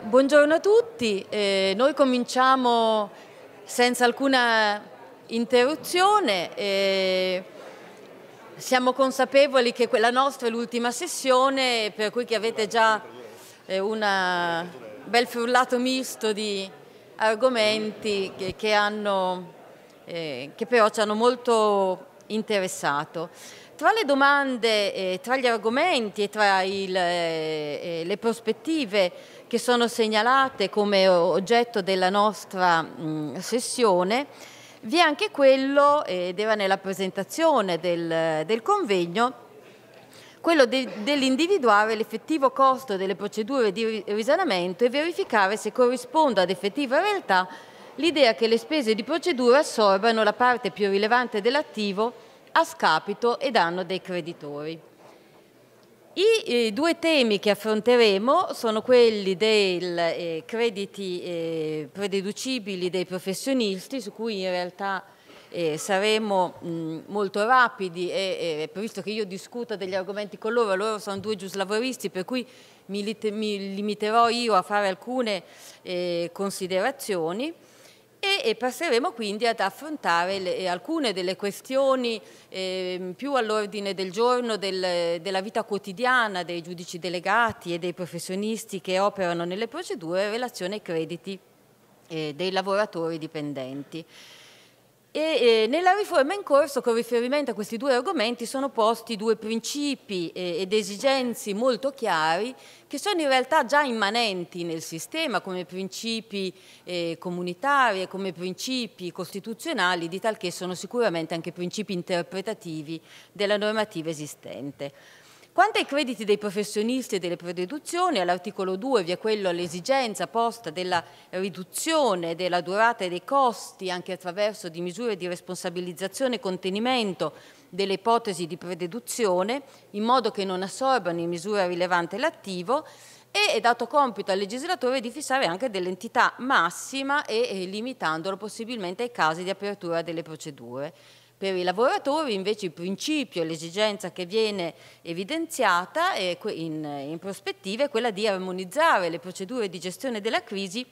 Buongiorno a tutti, eh, noi cominciamo senza alcuna interruzione, eh, siamo consapevoli che la nostra è l'ultima sessione per cui che avete già eh, un bel frullato misto di argomenti che, che, hanno, eh, che però ci hanno molto interessato. Tra le domande, eh, tra gli argomenti e tra il, eh, le prospettive che sono segnalate come oggetto della nostra sessione. Vi è anche quello, eh, ed era nella presentazione del, del convegno, quello de, dell'individuare l'effettivo costo delle procedure di risanamento e verificare se corrisponda ad effettiva realtà l'idea che le spese di procedura assorbano la parte più rilevante dell'attivo a scapito e danno dei creditori. I, I eh, due temi che affronteremo sono quelli dei eh, crediti eh, prededucibili dei professionisti, su cui in realtà eh, saremo mh, molto rapidi e è eh, previsto che io discuta degli argomenti con loro, loro sono due giuslavoristi per cui mi, mi limiterò io a fare alcune eh, considerazioni e, e passeremo quindi ad affrontare le, eh, alcune delle questioni eh, più all'ordine del giorno del, della vita quotidiana dei giudici delegati e dei professionisti che operano nelle procedure in relazione ai crediti eh, dei lavoratori dipendenti. E, nella riforma in corso, con riferimento a questi due argomenti, sono posti due principi ed esigenze molto chiari che sono in realtà già immanenti nel sistema come principi eh, comunitari e come principi costituzionali, di tal che sono sicuramente anche principi interpretativi della normativa esistente. Quanto ai crediti dei professionisti e delle prededuzioni, all'articolo 2 vi è quello all'esigenza posta della riduzione della durata e dei costi anche attraverso di misure di responsabilizzazione e contenimento delle ipotesi di prededuzione in modo che non assorbano in misura rilevante l'attivo e è dato compito al legislatore di fissare anche dell'entità massima e limitandolo possibilmente ai casi di apertura delle procedure. Per i lavoratori invece il principio, l'esigenza che viene evidenziata in, in prospettiva è quella di armonizzare le procedure di gestione della crisi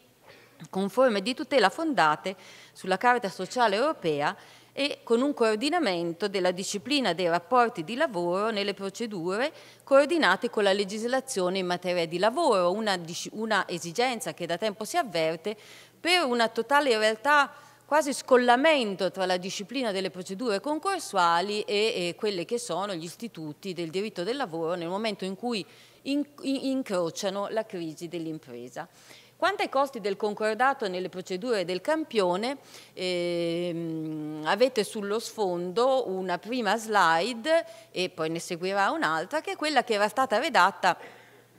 con forme di tutela fondate sulla Carta sociale europea e con un coordinamento della disciplina dei rapporti di lavoro nelle procedure coordinate con la legislazione in materia di lavoro, una, una esigenza che da tempo si avverte per una totale realtà quasi scollamento tra la disciplina delle procedure concorsuali e, e quelle che sono gli istituti del diritto del lavoro nel momento in cui in, in, incrociano la crisi dell'impresa. Quanto ai costi del concordato nelle procedure del campione, ehm, avete sullo sfondo una prima slide e poi ne seguirà un'altra, che è quella che era stata redatta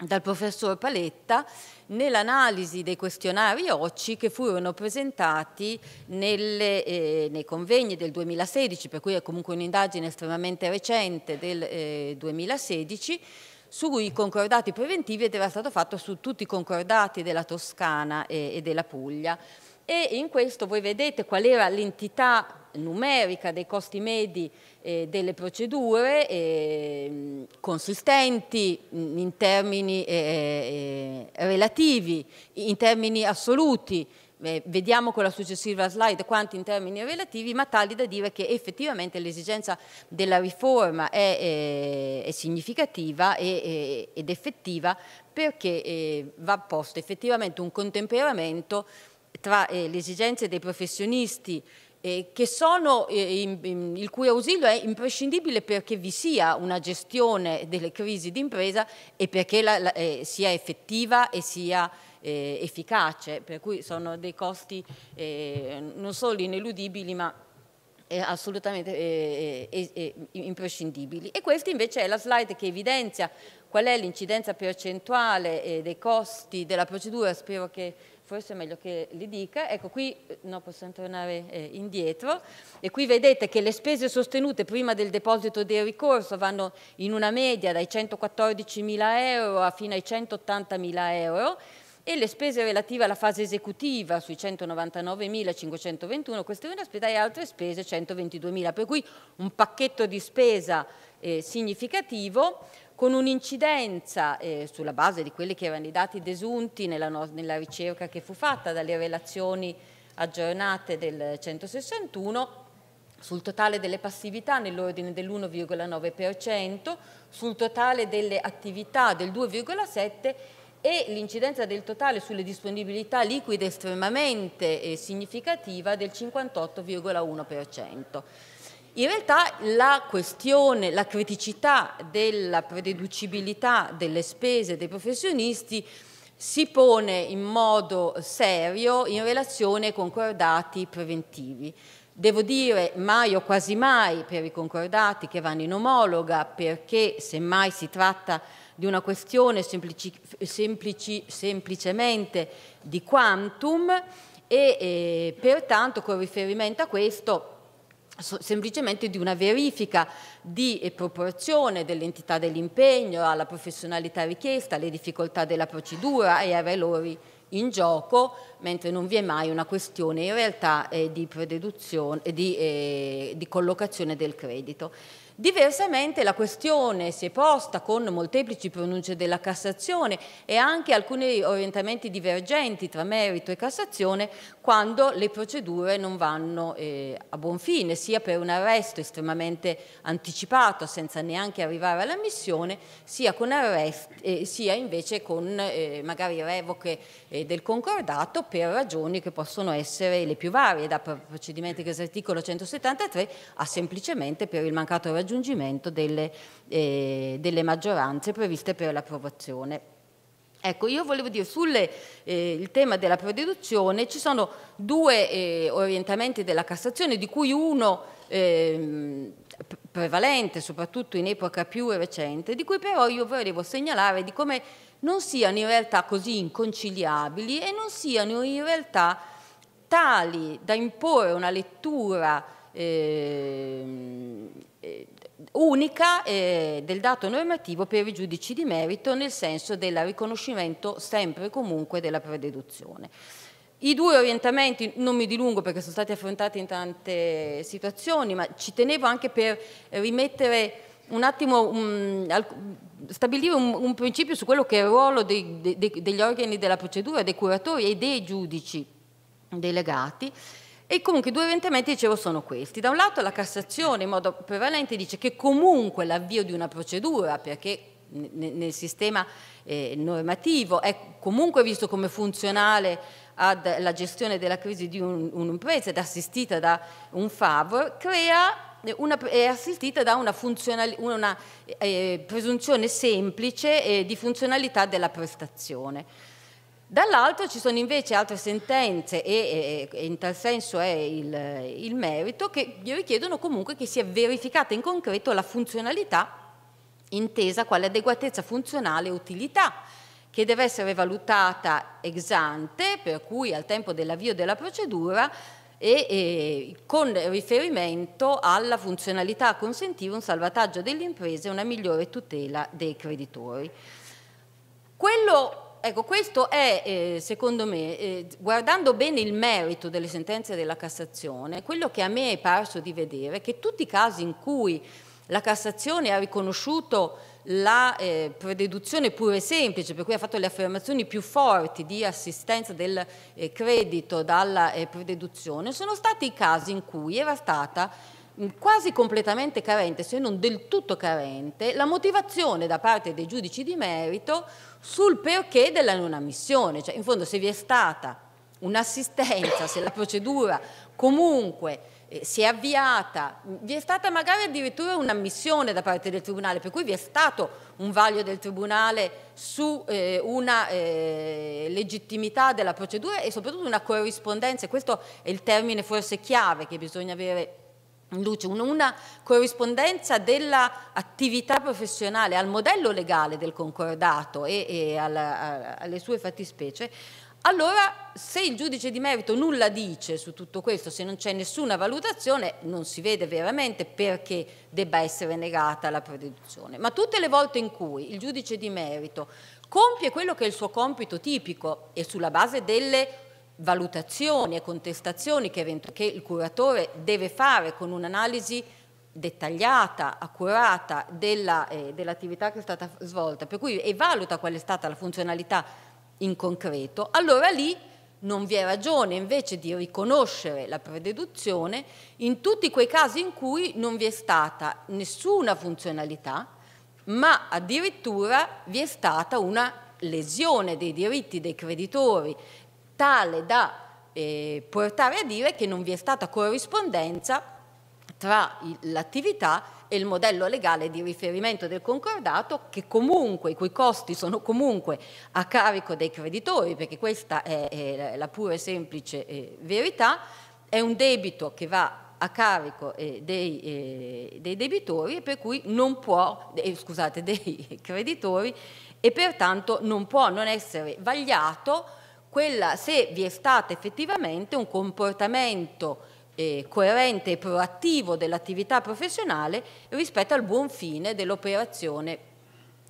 dal professor Paletta nell'analisi dei questionari OCI che furono presentati nelle, eh, nei convegni del 2016, per cui è comunque un'indagine estremamente recente del eh, 2016, sui concordati preventivi ed era stato fatto su tutti i concordati della Toscana e, e della Puglia. E in questo voi vedete qual era l'entità numerica dei costi medi eh, delle procedure eh, consistenti in termini eh, eh, relativi, in termini assoluti, eh, vediamo con la successiva slide quanti in termini relativi, ma tali da dire che effettivamente l'esigenza della riforma è, è, eh, è significativa e, è, ed effettiva perché va posto effettivamente un contemperamento tra le esigenze dei professionisti eh, sono, eh, in, in, il cui ausilio è imprescindibile perché vi sia una gestione delle crisi d'impresa e perché la, la, eh, sia effettiva e sia eh, efficace, per cui sono dei costi eh, non solo ineludibili ma eh, assolutamente imprescindibili. E questa invece è la slide che evidenzia qual è l'incidenza percentuale dei costi della procedura, spero che forse è meglio che li dica, ecco qui, eh, no, possiamo tornare eh, indietro, e qui vedete che le spese sostenute prima del deposito del ricorso vanno in una media dai 114.000 euro fino ai 180.000 euro, e le spese relative alla fase esecutiva sui 199.521 queste questioni ospedali e altre spese 122.000, per cui un pacchetto di spesa eh, significativo, con un'incidenza eh, sulla base di quelli che erano i dati desunti nella, no nella ricerca che fu fatta dalle relazioni aggiornate del 161 sul totale delle passività nell'ordine dell'1,9%, sul totale delle attività del 2,7% e l'incidenza del totale sulle disponibilità liquide estremamente eh, significativa del 58,1%. In realtà la questione, la criticità della prededucibilità delle spese dei professionisti si pone in modo serio in relazione ai concordati preventivi. Devo dire mai o quasi mai per i concordati che vanno in omologa perché semmai si tratta di una questione semplici, semplici, semplicemente di quantum e eh, pertanto con riferimento a questo semplicemente di una verifica di eh, proporzione dell'entità dell'impegno alla professionalità richiesta, alle difficoltà della procedura e ai valori in gioco, mentre non vi è mai una questione in realtà eh, di, di, eh, di collocazione del credito. Diversamente la questione si è posta con molteplici pronunce della Cassazione e anche alcuni orientamenti divergenti tra merito e Cassazione quando le procedure non vanno eh, a buon fine, sia per un arresto estremamente anticipato senza neanche arrivare alla missione, sia, con arrest, eh, sia invece con eh, magari revoche eh, del concordato per ragioni che possono essere le più varie, da procedimenti che l'articolo 173 a semplicemente per il mancato raggiungimento delle, eh, delle maggioranze previste per l'approvazione. Ecco, io volevo dire sul eh, tema della prededuzione ci sono due eh, orientamenti della Cassazione, di cui uno eh, prevalente soprattutto in epoca più recente, di cui però io volevo segnalare di come non siano in realtà così inconciliabili e non siano in realtà tali da imporre una lettura ehm, eh, unica eh, del dato normativo per i giudici di merito nel senso del riconoscimento sempre e comunque della prededuzione. I due orientamenti, non mi dilungo perché sono stati affrontati in tante situazioni, ma ci tenevo anche per rimettere un attimo, um, stabilire un, un, principio su quello che è il ruolo dei, de, degli organi della procedura, dei curatori e dei giudici delegati e comunque i due orientamenti, dicevo, sono questi. Da un lato la Cassazione in modo prevalente dice che comunque l'avvio di una procedura, perché nel sistema eh, normativo è comunque visto come funzionale alla gestione della crisi di un'impresa ed assistita da un favor, eh, una, è assistita da una, una eh, presunzione semplice eh, di funzionalità della prestazione. Dall'altro ci sono invece altre sentenze e, e, in tal senso è il, il, merito che richiedono comunque che sia verificata in concreto la funzionalità intesa quale adeguatezza funzionale e utilità che deve essere valutata ex ante, per cui al tempo dell'avvio della procedura e, e, con riferimento alla funzionalità a consentire un salvataggio dell'impresa e una migliore tutela dei creditori. Quello Ecco, questo è, eh, secondo me, eh, guardando bene il merito delle sentenze della Cassazione, quello che a me è parso di vedere è che tutti i casi in cui la Cassazione ha riconosciuto la eh, prededuzione pure semplice, per cui ha fatto le affermazioni più forti di assistenza del eh, credito dalla eh, prededuzione, sono stati i casi in cui era stata quasi completamente carente, se non del tutto carente, la motivazione da parte dei giudici di merito sul perché della non ammissione, cioè in fondo se vi è stata un'assistenza, se la procedura comunque eh, si è avviata, vi è stata magari addirittura un'ammissione da parte del Tribunale, per cui vi è stato un vaglio del Tribunale su eh, una eh, legittimità della procedura e soprattutto una corrispondenza, questo è il termine forse chiave che bisogna avere Luce, una corrispondenza dell'attività professionale al modello legale del concordato e, e alla, alle sue fattispecie, allora se il giudice di merito nulla dice su tutto questo, se non c'è nessuna valutazione, non si vede veramente perché debba essere negata la produzione. Ma tutte le volte in cui il giudice di merito compie quello che è il suo compito tipico e sulla base delle valutazioni e contestazioni che, che il curatore deve fare con un'analisi dettagliata, accurata eh, dell'attività che è stata svolta, per cui e valuta qual è stata la funzionalità in concreto, allora lì non vi è ragione invece di riconoscere la prededuzione in tutti quei casi in cui non vi è stata nessuna funzionalità, ma addirittura vi è stata una lesione dei diritti dei creditori tale da eh, portare a dire che non vi è stata corrispondenza tra l'attività e il modello legale di riferimento del concordato che comunque, i cui costi sono comunque a carico dei creditori, perché questa è, è la pura e semplice eh, verità, è un debito che va a carico eh, dei, eh, dei, debitori e per cui non può, eh, scusate, dei creditori e pertanto non può non essere vagliato quella, se vi è stato effettivamente un comportamento eh, coerente e proattivo dell'attività professionale rispetto al buon fine dell'operazione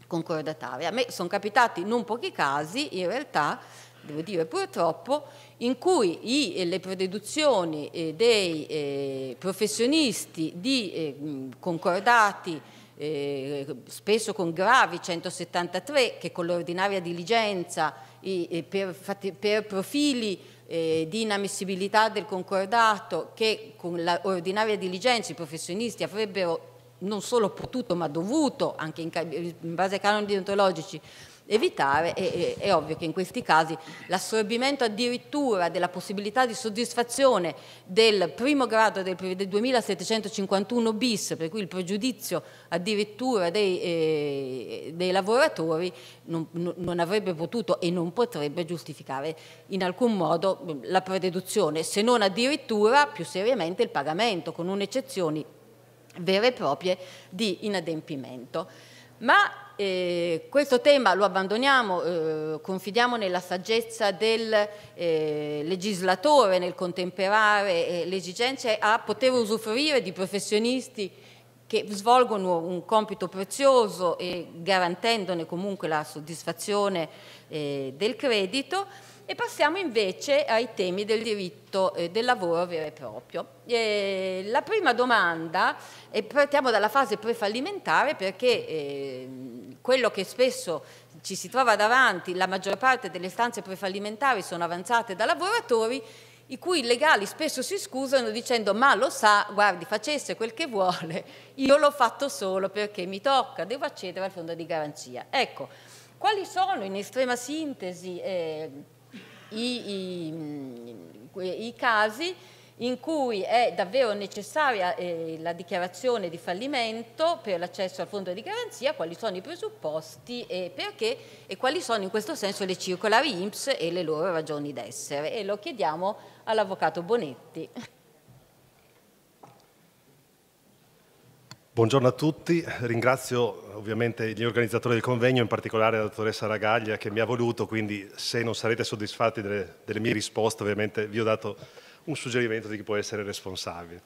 concordataria. A me sono capitati non pochi casi, in realtà, devo dire purtroppo, in cui i, eh, le prededuzioni eh, dei eh, professionisti di eh, concordati eh, spesso con gravi 173 che con l'ordinaria diligenza per, per profili eh, di inammissibilità del concordato che con l'ordinaria diligenza i professionisti avrebbero non solo potuto ma dovuto, anche in base ai canoni deontologici, evitare, è, è, è ovvio che in questi casi l'assorbimento addirittura della possibilità di soddisfazione del primo grado del, del 2751 bis, per cui il pregiudizio addirittura dei, eh, dei lavoratori non, non, avrebbe potuto e non potrebbe giustificare in alcun modo la prededuzione, se non addirittura più seriamente il pagamento, con un'eccezione vere e proprie di inadempimento. Ma eh, questo tema lo abbandoniamo, eh, confidiamo nella saggezza del eh, legislatore nel contemperare eh, le esigenze a poter usufruire di professionisti che svolgono un compito prezioso e garantendone comunque la soddisfazione eh, del credito e passiamo invece ai temi del diritto eh, del lavoro vero e proprio. Eh, la prima domanda, e partiamo dalla fase prefallimentare perché eh, quello che spesso ci si trova davanti, la maggior parte delle stanze prefallimentari sono avanzate da lavoratori i cui legali spesso si scusano dicendo ma lo sa, guardi, facesse quel che vuole, io l'ho fatto solo perché mi tocca, devo accedere al fondo di garanzia. Ecco, quali sono in estrema sintesi eh, i, i, i casi in cui è davvero necessaria eh, la dichiarazione di fallimento per l'accesso al fondo di garanzia, quali sono i presupposti e perché e quali sono in questo senso le circolari IMSS e le loro ragioni d'essere. E lo chiediamo all'avvocato Bonetti. Buongiorno a tutti, ringrazio ovviamente gli organizzatori del convegno, in particolare la dottoressa Ragaglia che mi ha voluto, quindi se non sarete soddisfatti delle, delle mie risposte ovviamente vi ho dato un suggerimento di chi può essere responsabile.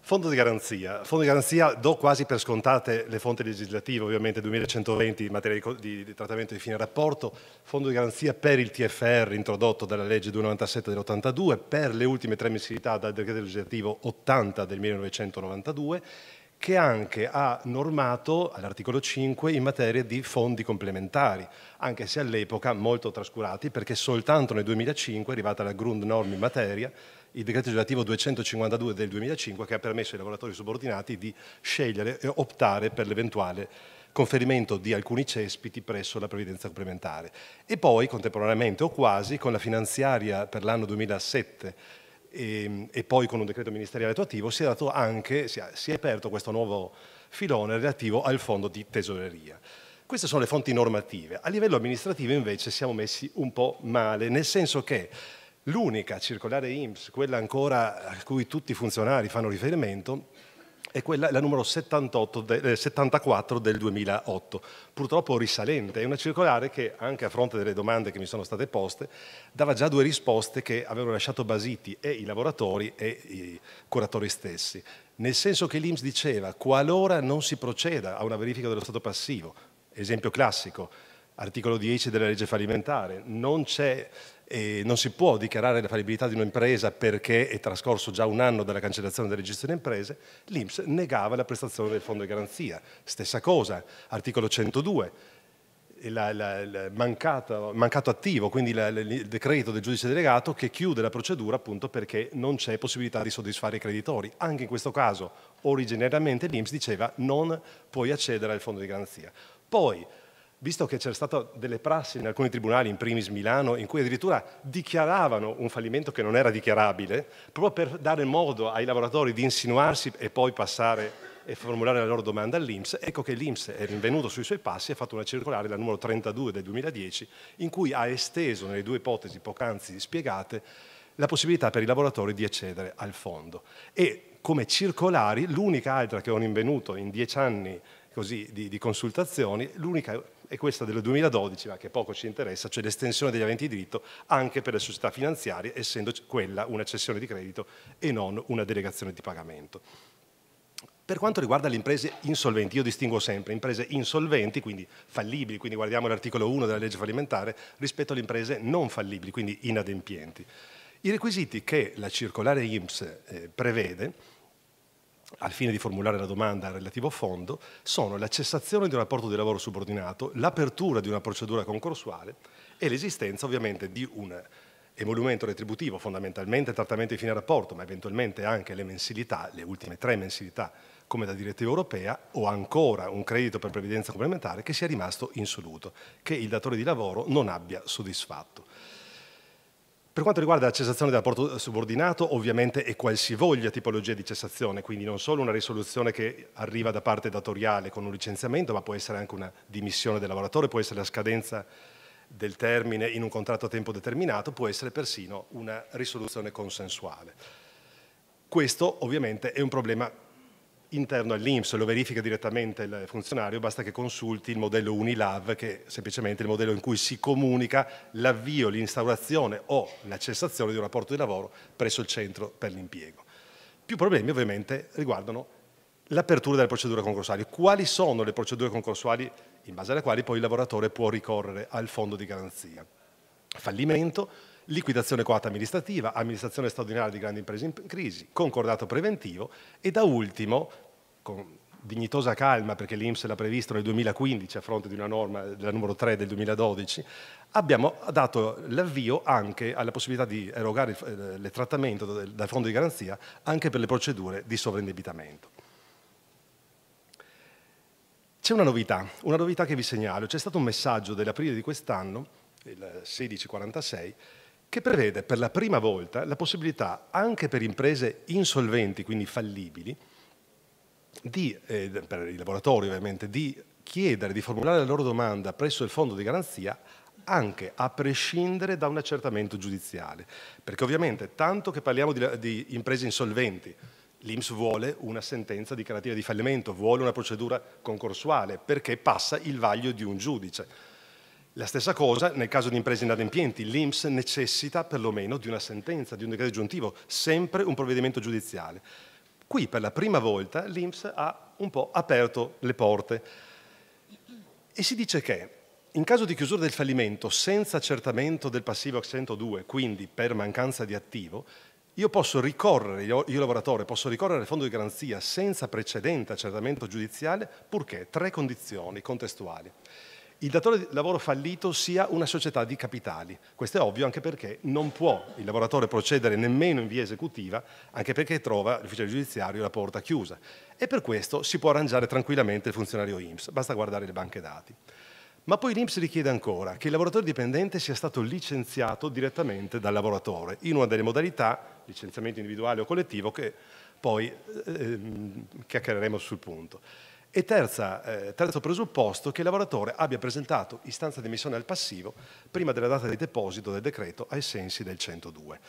Fondo di garanzia. Fondo di garanzia do quasi per scontate le fonti legislative, ovviamente 2120 in materia di, di, di trattamento di fine rapporto, fondo di garanzia per il TFR introdotto dalla legge 297 dell'82, per le ultime tre mensilità dal decreto legislativo 80 del 1992 che anche ha normato all'articolo 5 in materia di fondi complementari, anche se all'epoca molto trascurati perché soltanto nel 2005 è arrivata la Grundnorm in materia, il decreto legislativo 252 del 2005 che ha permesso ai lavoratori subordinati di scegliere e optare per l'eventuale conferimento di alcuni cespiti presso la previdenza complementare e poi contemporaneamente o quasi con la finanziaria per l'anno 2007 e, ehm, e, poi con un decreto ministeriale attuativo si è, anche, si, è, si è aperto questo nuovo filone relativo al fondo di tesoreria. Queste sono le fonti normative. A livello amministrativo invece siamo messi un po' male, nel senso che l'unica circolare IMSS, quella ancora a cui tutti i funzionari fanno riferimento, è quella, la numero 78, eh, 74 del 2008, purtroppo risalente. È una circolare che, anche a fronte delle domande che mi sono state poste, dava già due risposte che avevano lasciato basiti e i lavoratori e i curatori stessi. Nel senso che l'IMS diceva, qualora non si proceda a una verifica dello stato passivo, esempio classico, articolo 10 della legge fallimentare, non c'è e non si può dichiarare la fallibilità di un'impresa perché è trascorso già un anno dalla cancellazione del registro delle imprese, l'Inps negava la prestazione del fondo di garanzia. Stessa cosa, articolo 102, il mancato, mancato, attivo, quindi la, la, il decreto del giudice delegato che chiude la procedura appunto perché non c'è possibilità di soddisfare i creditori. Anche in questo caso originariamente l'Inps diceva non puoi accedere al fondo di garanzia. Poi visto che c'erano state delle prassi in alcuni tribunali, in primis Milano, in cui addirittura dichiaravano un fallimento che non era dichiarabile, proprio per dare modo ai lavoratori di insinuarsi e poi passare e formulare la loro domanda all'Inps, ecco che l'Inps è rinvenuto sui suoi passi e ha fatto una circolare, la numero 32 del 2010, in cui ha esteso, nelle due ipotesi poc'anzi spiegate, la possibilità per i lavoratori di accedere al fondo. E come circolari, l'unica altra che ho rinvenuto in dieci anni così, di, di consultazioni, l'unica e questa del 2012, ma che poco ci interessa, cioè l'estensione degli aventi di diritto anche per le società finanziarie, essendo quella una cessione di credito e non una delegazione di pagamento. Per quanto riguarda le imprese insolventi, io distingo sempre imprese insolventi, quindi fallibili, quindi guardiamo l'articolo 1 della legge fallimentare, rispetto alle imprese non fallibili, quindi inadempienti. I requisiti che la circolare IMSS eh, prevede al fine di formulare la domanda al relativo fondo, sono la cessazione di un rapporto di lavoro subordinato, l'apertura di una procedura concorsuale e l'esistenza ovviamente di un emolumento retributivo, fondamentalmente trattamento di fine rapporto, ma eventualmente anche le mensilità, le ultime tre mensilità come da direttiva europea, o ancora un credito per previdenza complementare che sia rimasto insoluto, che il datore di lavoro non abbia soddisfatto. Per quanto riguarda la cessazione del rapporto subordinato, ovviamente è qualsivoglia tipologia di cessazione, quindi non solo una risoluzione che arriva da parte datoriale con un licenziamento, ma può essere anche una dimissione del lavoratore, può essere la scadenza del termine in un contratto a tempo determinato, può essere persino una risoluzione consensuale. Questo ovviamente è un problema interno all'Inps, lo verifica direttamente il funzionario, basta che consulti il modello Unilav, che è semplicemente il modello in cui si comunica l'avvio, l'instaurazione o la cessazione di un rapporto di lavoro presso il centro per l'impiego. Più problemi ovviamente riguardano l'apertura delle procedure concorsuali. Quali sono le procedure concorsuali in base alle quali poi il lavoratore può ricorrere al fondo di garanzia? Fallimento, liquidazione quota amministrativa, amministrazione straordinaria di grandi imprese in crisi, concordato preventivo e da ultimo, con dignitosa calma perché l'Inps l'ha previsto nel 2015 a fronte di una norma, la numero 3 del 2012, abbiamo dato l'avvio anche alla possibilità di erogare eh, il trattamento dal fondo di garanzia anche per le procedure di sovraindebitamento. C'è una novità, una novità che vi segnalo. C'è stato un messaggio dell'aprile di quest'anno, il 1646, che prevede per la prima volta la possibilità anche per imprese insolventi, quindi fallibili, di, eh, per i lavoratori ovviamente, di chiedere, di formulare la loro domanda presso il fondo di garanzia anche a prescindere da un accertamento giudiziale. Perché ovviamente, tanto che parliamo di, di imprese insolventi, l'Inps vuole una sentenza dichiarativa di fallimento, vuole una procedura concorsuale, perché passa il vaglio di un giudice la stessa cosa nel caso di imprese inadempienti, l'INPS necessita perlomeno di una sentenza, di un decreto aggiuntivo, sempre un provvedimento giudiziale. Qui per la prima volta l'INPS ha un po' aperto le porte e si dice che in caso di chiusura del fallimento senza accertamento del passivo a 102, quindi per mancanza di attivo, io posso ricorrere, io lavoratore, posso ricorrere al fondo di garanzia senza precedente accertamento giudiziale purché tre condizioni contestuali il datore di lavoro fallito sia una società di capitali. Questo è ovvio anche perché non può il lavoratore procedere nemmeno in via esecutiva, anche perché trova l'ufficio giudiziario la porta chiusa. E per questo si può arrangiare tranquillamente il funzionario IMSS, basta guardare le banche dati. Ma poi l'IMSS richiede ancora che il lavoratore dipendente sia stato licenziato direttamente dal lavoratore in una delle modalità, licenziamento individuale o collettivo, che poi eh, ehm, chiacchiereremo sul punto. E terza, eh, terzo presupposto, che il lavoratore abbia presentato istanza di emissione al passivo prima della data di deposito del decreto ai sensi del 102.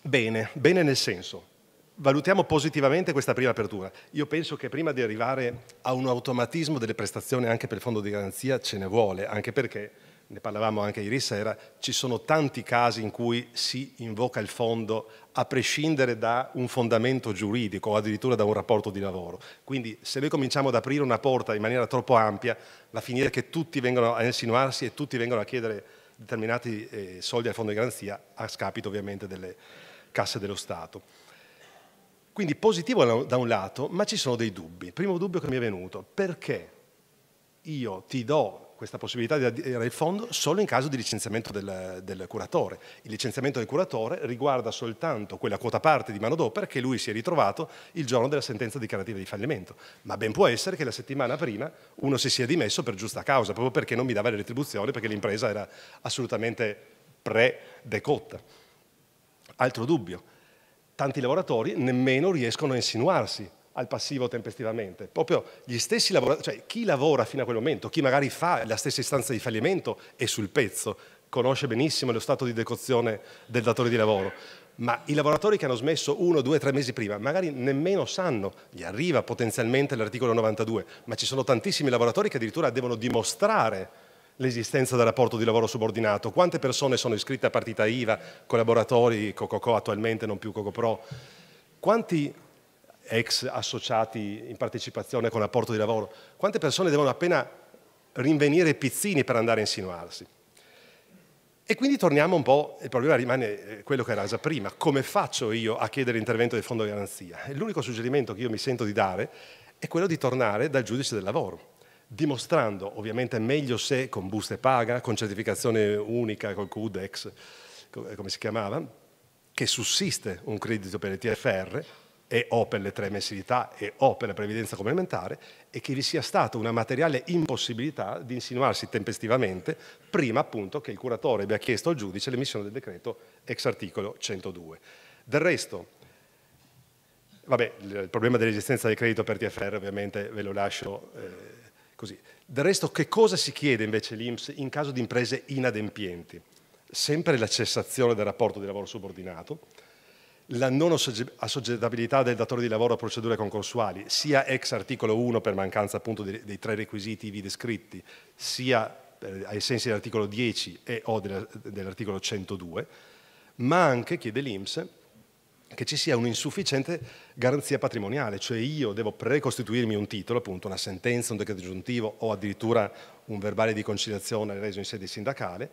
Bene, bene nel senso. Valutiamo positivamente questa prima apertura. Io penso che prima di arrivare a un automatismo delle prestazioni anche per il fondo di garanzia ce ne vuole, anche perché ne parlavamo anche ieri sera, ci sono tanti casi in cui si invoca il fondo a prescindere da un fondamento giuridico o addirittura da un rapporto di lavoro. Quindi se noi cominciamo ad aprire una porta in maniera troppo ampia, la finire che tutti vengono a insinuarsi e tutti vengono a chiedere determinati eh, soldi al fondo di garanzia, a scapito ovviamente delle casse dello Stato. Quindi positivo da un lato, ma ci sono dei dubbi. Il primo dubbio che mi è venuto, perché io ti do questa possibilità di aderire il fondo solo in caso di licenziamento del, del, curatore. Il licenziamento del curatore riguarda soltanto quella quota parte di manodopera che lui si è ritrovato il giorno della sentenza dichiarativa di fallimento, ma ben può essere che la settimana prima uno si sia dimesso per giusta causa, proprio perché non mi dava le retribuzioni, perché l'impresa era assolutamente pre-decotta. Altro dubbio, tanti lavoratori nemmeno riescono a insinuarsi al passivo tempestivamente. Proprio gli stessi lavoratori, cioè chi lavora fino a quel momento, chi magari fa la stessa istanza di fallimento è sul pezzo, conosce benissimo lo stato di decozione del datore di lavoro. Ma i lavoratori che hanno smesso uno, due, tre mesi prima, magari nemmeno sanno, gli arriva potenzialmente l'articolo 92, ma ci sono tantissimi lavoratori che addirittura devono dimostrare l'esistenza del rapporto di lavoro subordinato. Quante persone sono iscritte a partita IVA, collaboratori, Cococò attualmente, non più Cocopro? Quanti ex associati in partecipazione con apporto di lavoro, quante persone devono appena rinvenire i pizzini per andare a insinuarsi? E quindi torniamo un po', il problema rimane eh, quello che era già prima, come faccio io a chiedere l'intervento del fondo di garanzia? L'unico suggerimento che io mi sento di dare è quello di tornare dal giudice del lavoro, dimostrando ovviamente meglio se con buste paga, con certificazione unica, col CUDEX, come si chiamava, che sussiste un credito per il TFR, e O per le tre mensilità e O per la previdenza complementare e che vi sia stata una materiale impossibilità di insinuarsi tempestivamente prima appunto che il curatore abbia chiesto al giudice l'emissione del decreto ex articolo 102. Del resto, vabbè, il problema dell'esistenza del credito per TFR ovviamente ve lo lascio eh, così. Del resto, che cosa si chiede invece l'Inps in caso di imprese inadempienti? Sempre la cessazione del rapporto di lavoro subordinato, la non assoggettabilità del datore di lavoro a procedure concorsuali, sia ex articolo 1 per mancanza appunto dei, tre requisiti vi descritti, sia eh, ai sensi dell'articolo 10 e o dell'articolo 102, ma anche, chiede l'Inps, che ci sia un'insufficiente garanzia patrimoniale, cioè io devo precostituirmi un titolo, appunto una sentenza, un decreto aggiuntivo o addirittura un verbale di conciliazione reso in sede sindacale,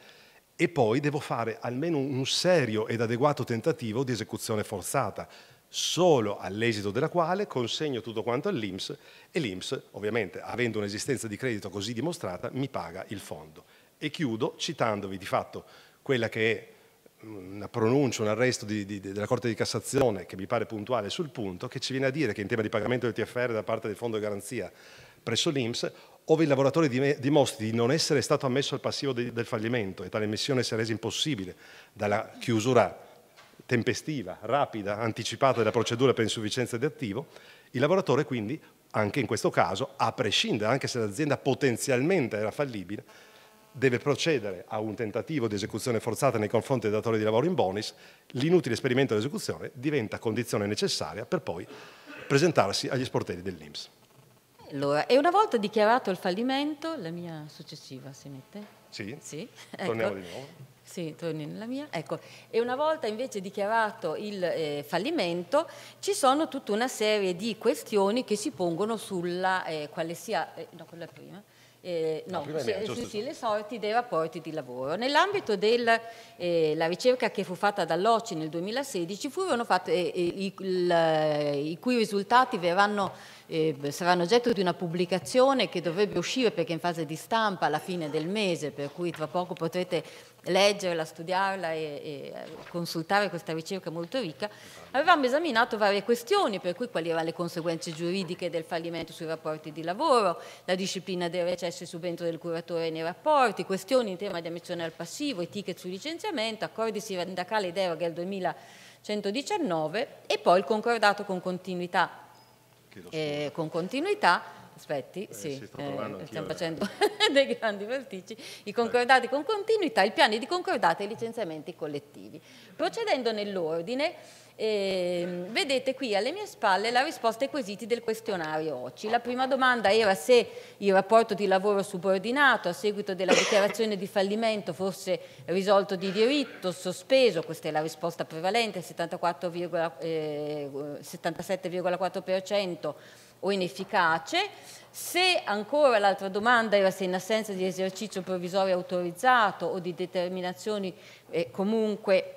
e poi devo fare almeno un serio ed adeguato tentativo di esecuzione forzata, solo all'esito della quale consegno tutto quanto all'IMS e l'IMS, ovviamente, avendo un'esistenza di credito così dimostrata, mi paga il fondo. E chiudo citandovi di fatto quella che è mm, una pronuncia, un arresto di, di, della Corte di Cassazione che mi pare puntuale sul punto, che ci viene a dire che in tema di pagamento del TFR da parte del Fondo di Garanzia presso l'IMS ove il lavoratore dimostri di non essere stato ammesso al passivo del fallimento e tale missione si è resa impossibile dalla chiusura tempestiva, rapida, anticipata della procedura per insufficienza di attivo, il lavoratore quindi, anche in questo caso, a prescindere, anche se l'azienda potenzialmente era fallibile, deve procedere a un tentativo di esecuzione forzata nei confronti del datore di lavoro in bonus, l'inutile esperimento di esecuzione diventa condizione necessaria per poi presentarsi agli sportelli dell'Inps. Allora, e una volta dichiarato il fallimento, la mia successiva si mette? Sì, sì. Ecco. torniamo di nuovo. Sì, torni nella mia. Ecco, e una volta invece dichiarato il eh, fallimento, ci sono tutta una serie di questioni che si pongono sulla eh, quale sia, eh, no, quella prima, eh, ah, no, no sì, giusto, sì, giusto. le sorti dei rapporti di lavoro. Nell'ambito della eh, ricerca che fu fatta dall'OCI nel 2016, fatte, eh, eh i, la, eh, i, cui risultati verranno, eh, saranno oggetto di una pubblicazione che dovrebbe uscire perché è in fase di stampa alla fine del mese, per cui tra poco potrete leggerla, studiarla e, e, eh, consultare questa ricerca molto ricca, avevamo esaminato varie questioni, per cui quali erano le conseguenze giuridiche del fallimento sui rapporti di lavoro, la disciplina del recesso e subentro del curatore nei rapporti, questioni in tema di ammissione al passivo, etiche sul licenziamento, accordi sindacali e deroga al 2119 e poi il concordato con continuità, eh, con continuità aspetti, eh, sì, eh, stiamo eh. facendo dei grandi vertici, i concordati con continuità, i piani di concordati e i licenziamenti collettivi. Procedendo nell'ordine, eh, vedete qui alle mie spalle la risposta ai quesiti del questionario OCI. La prima domanda era se il rapporto di lavoro subordinato a seguito della dichiarazione di fallimento fosse risolto di diritto, sospeso, questa è la risposta prevalente, 77,4%, o inefficace. Se ancora l'altra domanda era se in assenza di esercizio provvisorio autorizzato o di determinazioni eh, comunque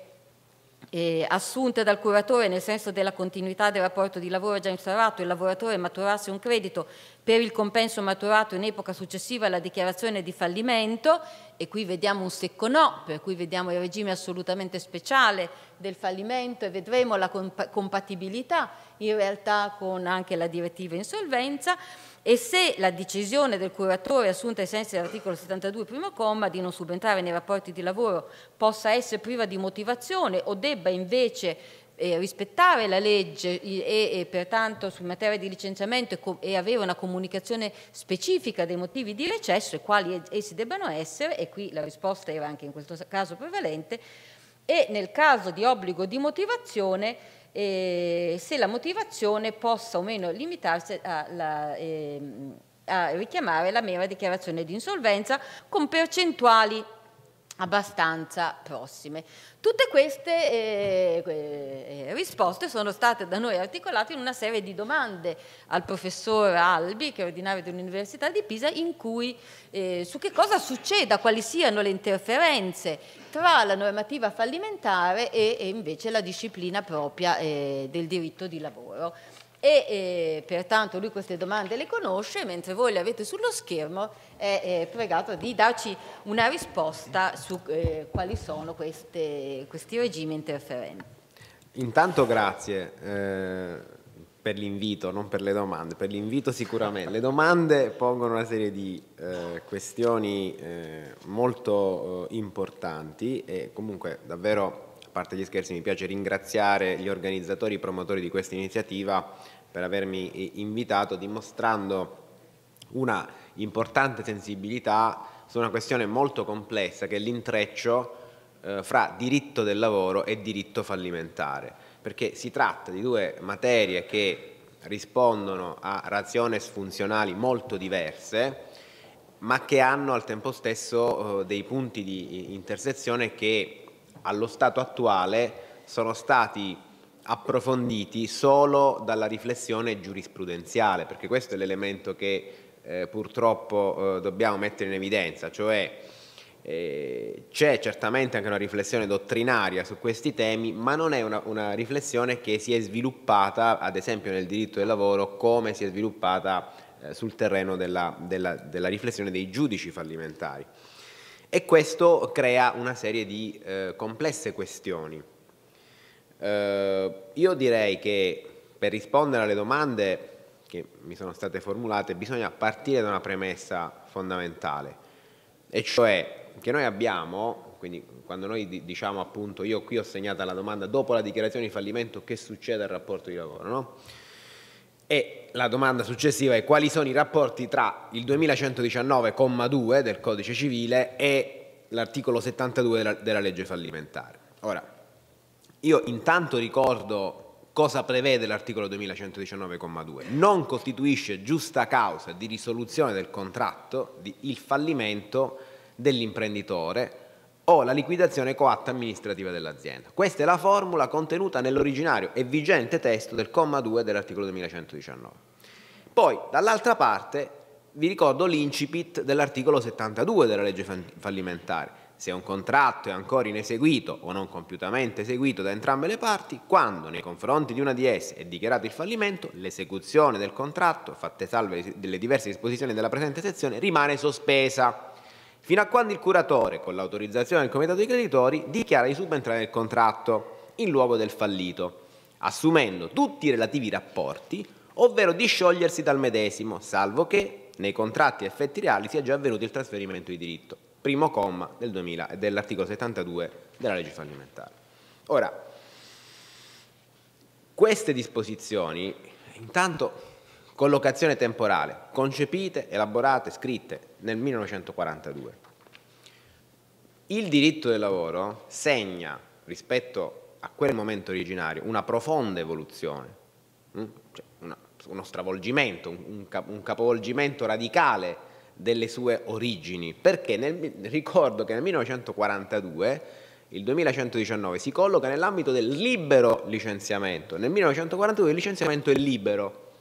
eh, assunte dal curatore nel senso della continuità del rapporto di lavoro già instaurato, il lavoratore maturasse un credito per il compenso maturato in epoca successiva alla dichiarazione di fallimento e qui vediamo un secco no, per cui vediamo il regime assolutamente speciale del fallimento e vedremo la comp compatibilità in realtà con anche la direttiva insolvenza e se la decisione del curatore assunta ai sensi dell'articolo 72 primo comma di non subentrare nei rapporti di lavoro possa essere priva di motivazione o debba invece eh, rispettare la legge e, e pertanto su materia di licenziamento e, e, avere una comunicazione specifica dei motivi di recesso e quali essi debbano essere e qui la risposta era anche in questo caso prevalente e nel caso di obbligo di motivazione eh, se la motivazione possa o meno limitarsi alla, eh, a richiamare la mera dichiarazione di insolvenza con percentuali abbastanza prossime. Tutte queste eh, eh, risposte sono state da noi articolate in una serie di domande al professor Albi, che è ordinario dell'Università di Pisa, in cui eh, su che cosa succeda, quali siano le interferenze tra la normativa fallimentare e, e invece la disciplina propria eh, del diritto di lavoro e eh, pertanto lui queste domande le conosce, mentre voi le avete sullo schermo, è eh, pregato di darci una risposta su eh, quali sono queste, questi regimi interferenti. Intanto grazie eh, per l'invito, non per le domande, per l'invito sicuramente. Le domande pongono una serie di eh, questioni eh, molto eh, importanti e comunque davvero, a parte gli scherzi, mi piace ringraziare gli organizzatori, i promotori di questa iniziativa per avermi eh, invitato dimostrando una importante sensibilità su una questione molto complessa che è l'intreccio eh, fra diritto del lavoro e diritto fallimentare, perché si tratta di due materie che rispondono a razioni funzionali molto diverse, ma che hanno al tempo stesso eh, dei punti di eh, intersezione che allo stato attuale sono stati approfonditi solo dalla riflessione giurisprudenziale, perché questo è l'elemento che eh, purtroppo eh, dobbiamo mettere in evidenza, cioè eh, c'è certamente anche una riflessione dottrinaria su questi temi, ma non è una, una, riflessione che si è sviluppata, ad esempio nel diritto del lavoro, come si è sviluppata eh, sul terreno della, della, della riflessione dei giudici fallimentari. E questo crea una serie di eh, complesse questioni eh, io direi che per rispondere alle domande che mi sono state formulate bisogna partire da una premessa fondamentale, e cioè che noi abbiamo, quindi quando noi diciamo appunto io qui ho segnato la domanda dopo la dichiarazione di fallimento che succede al rapporto di lavoro, no? E la domanda successiva è quali sono i rapporti tra il 2119,2 del codice civile e l'articolo 72 della, della legge fallimentare. Ora, io intanto ricordo cosa prevede l'articolo 2119,2. Non costituisce giusta causa di risoluzione del contratto di il fallimento dell'imprenditore o la liquidazione coatta amministrativa dell'azienda. Questa è la formula contenuta nell'originario e vigente testo del comma 2 dell'articolo 2119. Poi, dall'altra parte, vi ricordo l'incipit dell'articolo 72 della legge fallimentare, se un contratto è ancora ineseguito o non compiutamente eseguito da entrambe le parti, quando nei confronti di una di esse è dichiarato il fallimento, l'esecuzione del contratto, fatte salve delle diverse disposizioni della presente sezione, rimane sospesa fino a quando il curatore, con l'autorizzazione del comitato dei creditori, dichiara di subentrare nel contratto in luogo del fallito, assumendo tutti i relativi rapporti, ovvero disciogliersi dal medesimo, salvo che nei contratti a effetti reali sia già avvenuto il trasferimento di diritto primo comma del 2000, dell'articolo 72 della legge fallimentare. Ora, queste disposizioni, intanto collocazione temporale, concepite, elaborate, scritte nel 1942. Il diritto del lavoro segna, rispetto a quel momento originario, una profonda evoluzione, hm? cioè, uno stravolgimento, un capovolgimento radicale delle sue origini, perché nel, ricordo che nel 1942 il 2119 si colloca nell'ambito del libero licenziamento, nel 1942 il licenziamento è libero,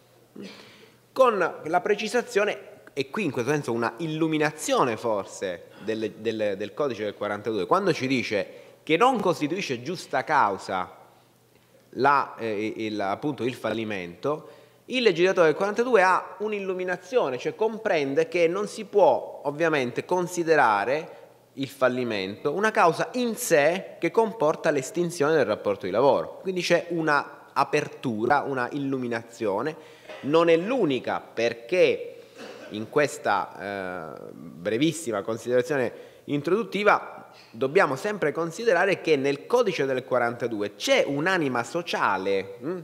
con la precisazione, e qui in questo senso una illuminazione forse del, del, del codice del 42, quando ci dice che non costituisce giusta causa la, eh, il, appunto il fallimento, il legislatore del 42 ha un'illuminazione, cioè comprende che non si può ovviamente considerare il fallimento una causa in sé che comporta l'estinzione del rapporto di lavoro. Quindi c'è una apertura, una illuminazione, non è l'unica perché in questa eh, brevissima considerazione introduttiva dobbiamo sempre considerare che nel codice del 42 c'è un'anima sociale, mh? Hm?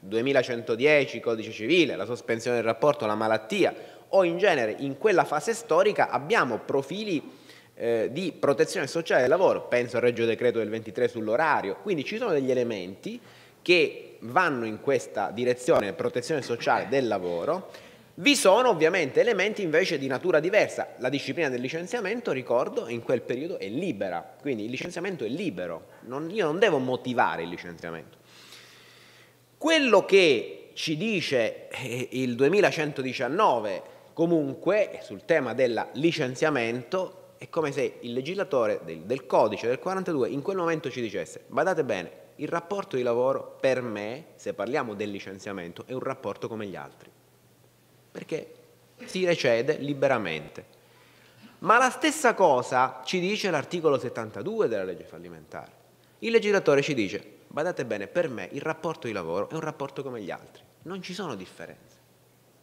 2110 codice civile, la sospensione del rapporto, la malattia o in genere in quella fase storica abbiamo profili eh, di protezione sociale del lavoro, penso al regio Decreto del 23 sull'orario, quindi ci sono degli elementi che vanno in questa direzione, protezione sociale del lavoro, vi sono ovviamente elementi invece di natura diversa, la disciplina del licenziamento, ricordo, in quel periodo è libera, quindi il licenziamento è libero, non, io non devo motivare il licenziamento. Quello che ci dice eh, il 2119 comunque sul tema del licenziamento è come se il legislatore del, del, codice del 42 in quel momento ci dicesse, badate bene, il rapporto di lavoro per me, se parliamo del licenziamento, è un rapporto come gli altri, perché si recede liberamente. Ma la stessa cosa ci dice l'articolo 72 della legge fallimentare. Il legislatore ci dice, Badate bene, per me il rapporto di lavoro è un rapporto come gli altri, non ci sono differenze.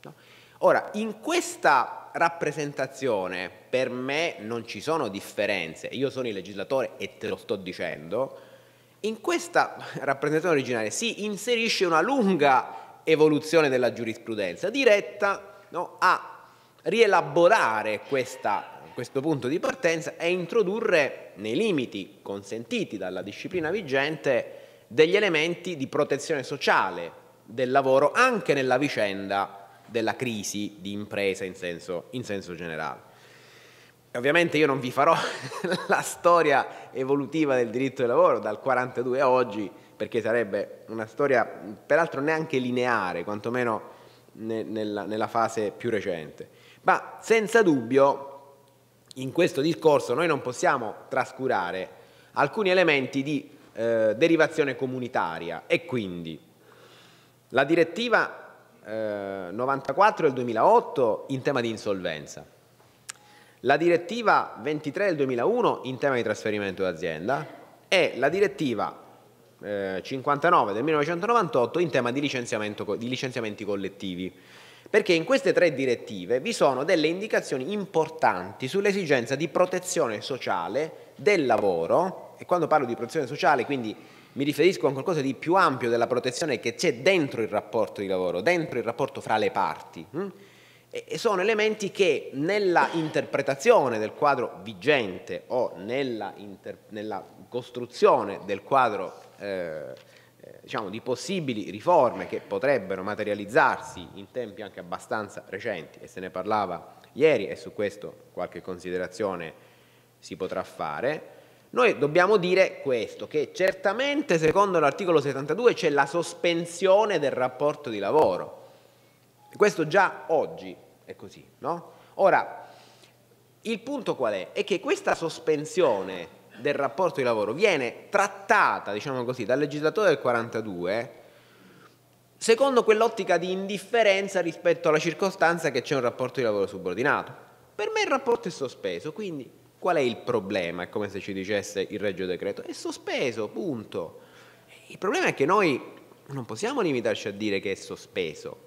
No? Ora, in questa rappresentazione per me non ci sono differenze, io sono il legislatore e te lo sto dicendo, in questa rappresentazione originale si inserisce una lunga evoluzione della giurisprudenza diretta no, a rielaborare questa, questo punto di partenza e introdurre nei limiti consentiti dalla disciplina vigente degli elementi di protezione sociale del lavoro anche nella vicenda della crisi di impresa in senso, in senso generale. Ovviamente io non vi farò la storia evolutiva del diritto del lavoro dal 42 a oggi, perché sarebbe una storia peraltro neanche lineare, quantomeno nella, nella fase più recente. Ma senza dubbio in questo discorso noi non possiamo trascurare alcuni elementi di eh, derivazione comunitaria e quindi la direttiva eh, 94 del 2008 in tema di insolvenza, la direttiva 23 del 2001 in tema di trasferimento d'azienda e la direttiva eh, 59 del 1998 in tema di, di licenziamenti collettivi perché in queste tre direttive vi sono delle indicazioni importanti sull'esigenza di protezione sociale del lavoro e quando parlo di protezione sociale, quindi mi riferisco a qualcosa di più ampio della protezione che c'è dentro il rapporto di lavoro, dentro il rapporto fra le parti. Hm? E sono elementi che nella interpretazione del quadro vigente o nella, nella costruzione del quadro eh, eh, diciamo, di possibili riforme che potrebbero materializzarsi in tempi anche abbastanza recenti, e se ne parlava ieri e su questo qualche considerazione si potrà fare, noi dobbiamo dire questo, che certamente secondo l'articolo 72 c'è la sospensione del rapporto di lavoro. Questo già oggi è così, no? Ora, il punto qual è? È che questa sospensione del rapporto di lavoro viene trattata, diciamo così, dal legislatore del 42 secondo quell'ottica di indifferenza rispetto alla circostanza che c'è un rapporto di lavoro subordinato. Per me il rapporto è sospeso, quindi Qual è il problema? È come se ci dicesse il Regio Decreto, è sospeso, punto. Il problema è che noi non possiamo limitarci a dire che è sospeso,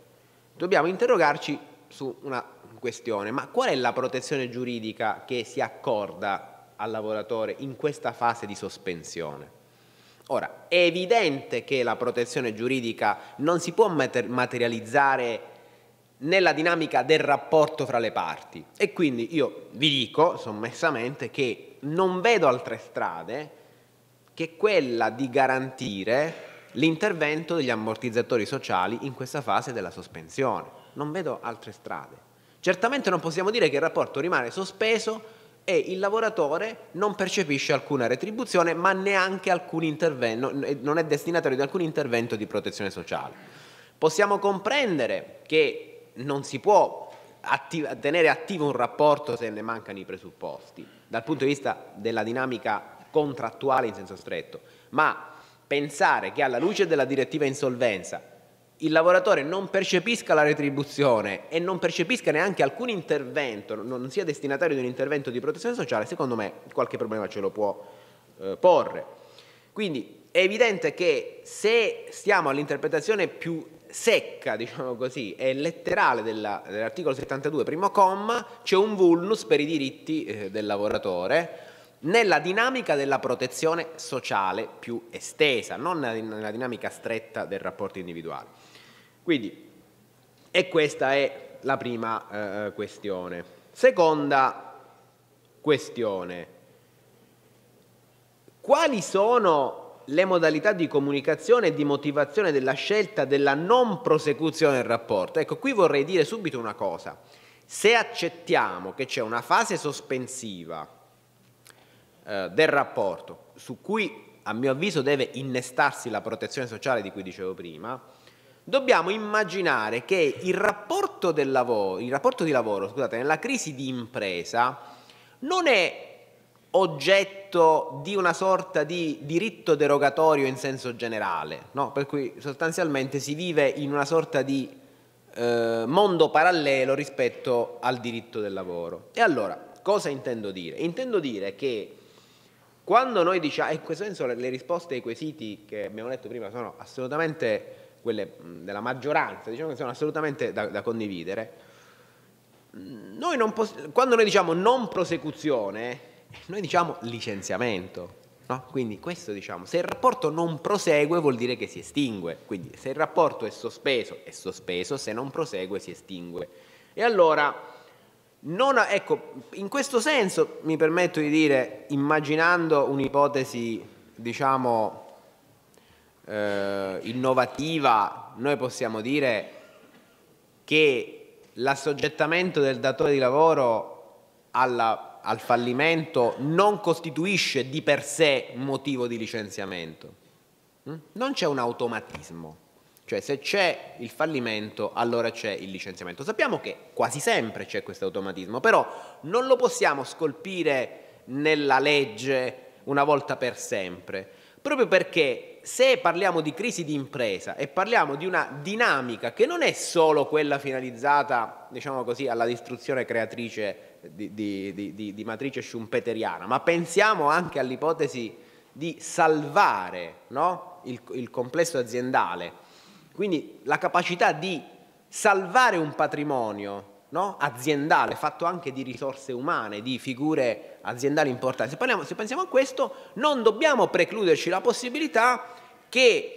dobbiamo interrogarci su una questione, ma qual è la protezione giuridica che si accorda al lavoratore in questa fase di sospensione? Ora, è evidente che la protezione giuridica non si può materializzare nella dinamica del rapporto fra le parti. E quindi io vi dico sommessamente che non vedo altre strade che quella di garantire l'intervento degli ammortizzatori sociali in questa fase della sospensione. Non vedo altre strade. Certamente non possiamo dire che il rapporto rimane sospeso e il lavoratore non percepisce alcuna retribuzione, ma neanche alcun intervento, non è destinatario di alcun intervento di protezione sociale. Possiamo comprendere che non si può attiv tenere attivo un rapporto se ne mancano i presupposti, dal punto di vista della dinamica contrattuale in senso stretto, ma pensare che alla luce della direttiva insolvenza il lavoratore non percepisca la retribuzione e non percepisca neanche alcun intervento, non sia destinatario di un intervento di protezione sociale, secondo me qualche problema ce lo può eh, porre. Quindi è evidente che se stiamo all'interpretazione più secca, diciamo così, e letterale dell'articolo 72, primo comma, c'è un vulnus per i diritti eh, del lavoratore nella dinamica della protezione sociale più estesa, non nella dinamica stretta del rapporto individuale. Quindi, e questa è la prima eh, questione. Seconda questione, quali sono le modalità di comunicazione e di motivazione della scelta della non prosecuzione del rapporto. Ecco, qui vorrei dire subito una cosa. Se accettiamo che c'è una fase sospensiva eh, del rapporto, su cui a mio avviso deve innestarsi la protezione sociale di cui dicevo prima, dobbiamo immaginare che il rapporto, lavoro, il rapporto di lavoro scusate, nella crisi di impresa non è oggetto di una sorta di diritto derogatorio in senso generale, no? per cui sostanzialmente si vive in una sorta di eh, mondo parallelo rispetto al diritto del lavoro. E allora, cosa intendo dire? Intendo dire che quando noi diciamo, e in questo senso le, risposte ai quesiti che abbiamo letto prima sono assolutamente quelle della maggioranza, diciamo che sono assolutamente da, da condividere, noi non quando noi diciamo non prosecuzione, noi diciamo licenziamento, no? quindi questo diciamo, se il rapporto non prosegue vuol dire che si estingue, quindi se il rapporto è sospeso è sospeso, se non prosegue si estingue. E allora... Non, ecco, in questo senso mi permetto di dire, immaginando un'ipotesi, diciamo, eh, innovativa, noi possiamo dire che l'assoggettamento del datore di lavoro alla al fallimento non costituisce di per sé motivo di licenziamento. Mm? Non c'è un automatismo. Cioè se c'è il fallimento allora c'è il licenziamento. Sappiamo che quasi sempre c'è questo automatismo, però non lo possiamo scolpire nella legge una volta per sempre, proprio perché se parliamo di crisi di impresa e parliamo di una dinamica che non è solo quella finalizzata, diciamo così, alla distruzione creatrice di, di, di, di matrice schumpeteriana, ma pensiamo anche all'ipotesi di salvare no? il, il complesso aziendale, quindi la capacità di salvare un patrimonio no? aziendale, fatto anche di risorse umane, di figure aziendali importanti. Se, parliamo, se, pensiamo a questo, non dobbiamo precluderci la possibilità che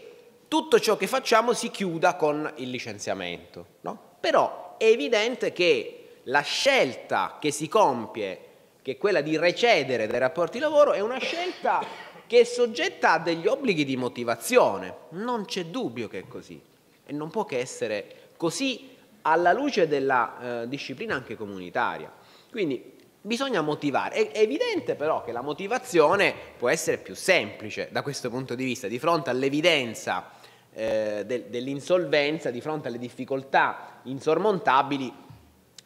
tutto ciò che facciamo si chiuda con il licenziamento. No? Però è evidente che la scelta che si compie, che è quella di recedere dai rapporti di lavoro, è una scelta che è soggetta a degli obblighi di motivazione. Non c'è dubbio che è così. E non può che essere così alla luce della eh, disciplina anche comunitaria. Quindi bisogna motivare. È evidente però che la motivazione può essere più semplice da questo punto di vista, di fronte all'evidenza eh, de dell'insolvenza, di fronte alle difficoltà insormontabili,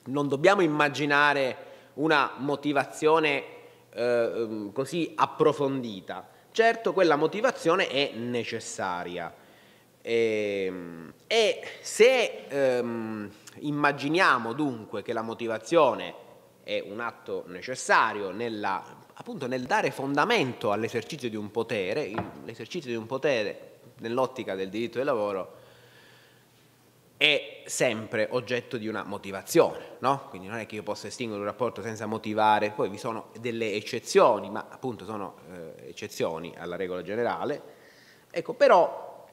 non dobbiamo immaginare una motivazione eh, ehm, così approfondita. Certo, quella motivazione è necessaria. E, ehm, e se ehm, immaginiamo dunque che la motivazione è un atto necessario nella, appunto nel dare fondamento all'esercizio di un potere, l'esercizio di un potere nell'ottica del diritto del lavoro è sempre oggetto di una motivazione, no? quindi non è che io possa estinguere un rapporto senza motivare, poi vi sono delle eccezioni, ma appunto sono eh, eccezioni alla regola generale, ecco però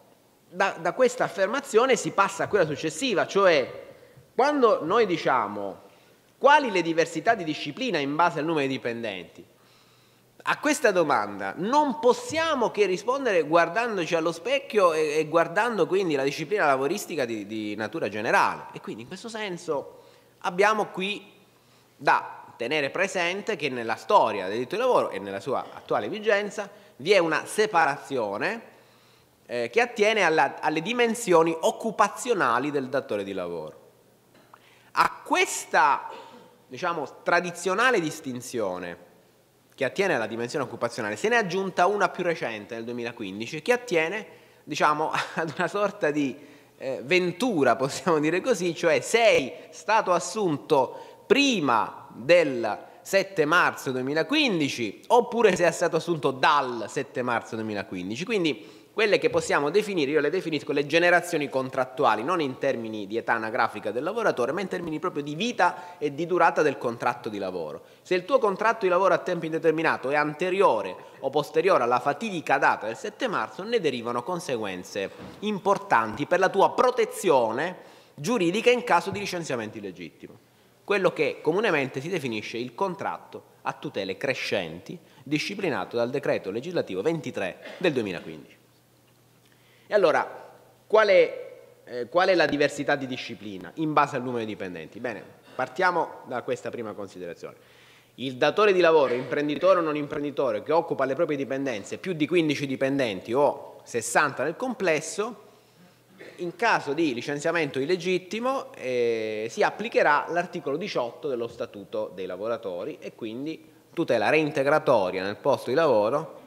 da, da questa affermazione si passa a quella successiva, cioè quando noi diciamo quali le diversità di disciplina in base al numero di dipendenti, a questa domanda non possiamo che rispondere guardandoci allo specchio e, e guardando quindi la disciplina lavoristica di, di natura generale. E quindi in questo senso abbiamo qui da tenere presente che nella storia del diritto del lavoro e nella sua attuale vigenza vi è una separazione eh, che attiene alla, alle dimensioni occupazionali del datore di lavoro. A questa diciamo, tradizionale distinzione che attiene alla dimensione occupazionale, se ne è aggiunta una più recente nel 2015 che attiene diciamo, ad una sorta di eh, ventura, possiamo dire così, cioè sei stato assunto prima del 7 marzo 2015 oppure sei stato assunto dal 7 marzo 2015. Quindi quelle che possiamo definire, io le definisco le generazioni contrattuali, non in termini di età anagrafica del lavoratore, ma in termini proprio di vita e di durata del contratto di lavoro. Se il tuo contratto di lavoro a tempo indeterminato è anteriore o posteriore alla fatidica data del 7 marzo, ne derivano conseguenze importanti per la tua protezione giuridica in caso di licenziamento illegittimo. Quello che comunemente si definisce il contratto a tutele crescenti disciplinato dal decreto legislativo 23 del 2015. E allora, qual è, eh, qual è la diversità di disciplina in base al numero di dipendenti? Bene, partiamo da questa prima considerazione. Il datore di lavoro, imprenditore o non imprenditore, che occupa le proprie dipendenze più di 15 dipendenti o 60 nel complesso, in caso di licenziamento illegittimo eh, si applicherà l'articolo 18 dello Statuto dei lavoratori e quindi tutela reintegratoria nel posto di lavoro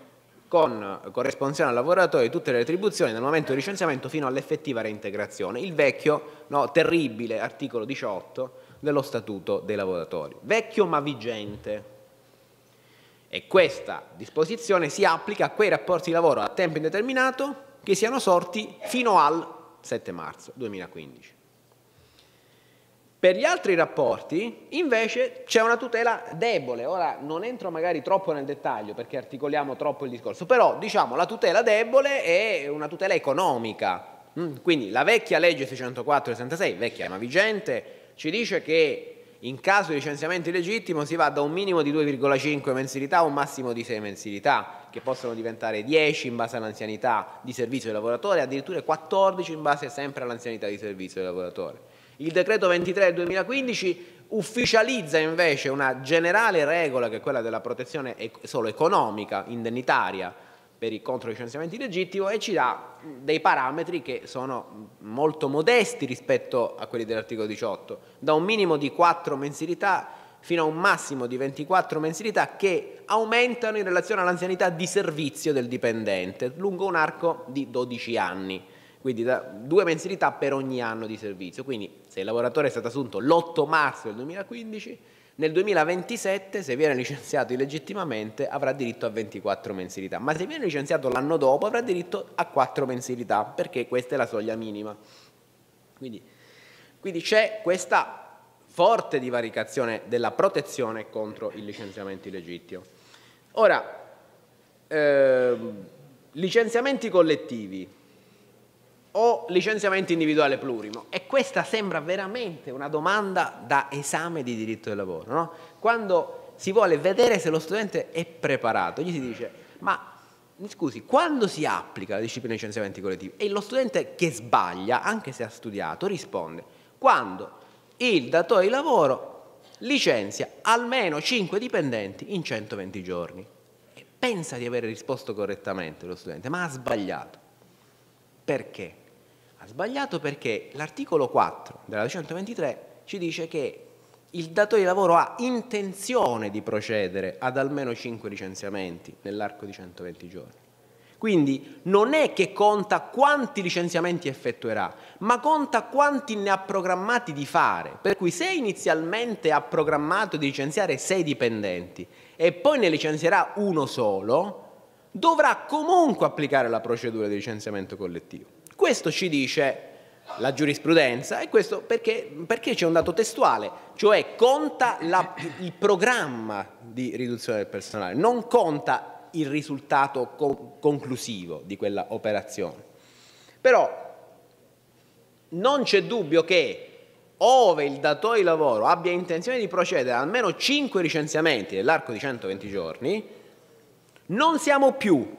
con corresponsione al lavoratore di tutte le retribuzioni dal momento del licenziamento fino all'effettiva reintegrazione, il vecchio, no, terribile articolo 18 dello Statuto dei lavoratori, vecchio ma vigente. E questa disposizione si applica a quei rapporti di lavoro a tempo indeterminato che siano sorti fino al 7 marzo 2015. Per gli altri rapporti invece c'è una tutela debole, ora non entro magari troppo nel dettaglio perché articoliamo troppo il discorso, però diciamo la tutela debole è una tutela economica, mm, quindi la vecchia legge 604 del 66, vecchia ma vigente, ci dice che in caso di licenziamento illegittimo si va da un minimo di 2,5 mensilità a un massimo di 6 mensilità, che possono diventare 10 in base all'anzianità di servizio del lavoratore, addirittura 14 in base sempre all'anzianità di servizio del lavoratore. Il decreto 23 del 2015 ufficializza invece una generale regola che è quella della protezione solo economica, indennitaria per il licenziamento illegittimo e ci dà dei parametri che sono molto modesti rispetto a quelli dell'articolo 18, da un minimo di 4 mensilità fino a un massimo di 24 mensilità che aumentano in relazione all'anzianità di servizio del dipendente lungo un arco di 12 anni quindi due mensilità per ogni anno di servizio. Quindi se il lavoratore è stato assunto l'8 marzo del 2015, nel 2027 se viene licenziato illegittimamente avrà diritto a 24 mensilità, ma se viene licenziato l'anno dopo avrà diritto a 4 mensilità, perché questa è la soglia minima. Quindi, quindi c'è questa forte divaricazione della protezione contro il licenziamento illegittimo. Ora, eh, licenziamenti collettivi o licenziamento individuale plurimo? E questa sembra veramente una domanda da esame di diritto del lavoro. No? Quando si vuole vedere se lo studente è preparato, gli si dice, ma scusi, quando si applica la disciplina di licenziamenti collettivi? E lo studente che sbaglia, anche se ha studiato, risponde, quando il datore di lavoro licenzia almeno 5 dipendenti in 120 giorni. E pensa di aver risposto correttamente lo studente, ma ha sbagliato. Perché? sbagliato perché l'articolo 4 della 223 ci dice che il datore di lavoro ha intenzione di procedere ad almeno 5 licenziamenti nell'arco di 120 giorni. Quindi non è che conta quanti licenziamenti effettuerà, ma conta quanti ne ha programmati di fare. Per cui se inizialmente ha programmato di licenziare 6 dipendenti e poi ne licenzierà uno solo, dovrà comunque applicare la procedura di licenziamento collettivo questo ci dice la giurisprudenza e questo perché, perché c'è un dato testuale, cioè conta la, il programma di riduzione del personale, non conta il risultato co conclusivo di quella operazione. Però non c'è dubbio che ove il datore di lavoro abbia intenzione di procedere a almeno 5 licenziamenti nell'arco di 120 giorni, non siamo più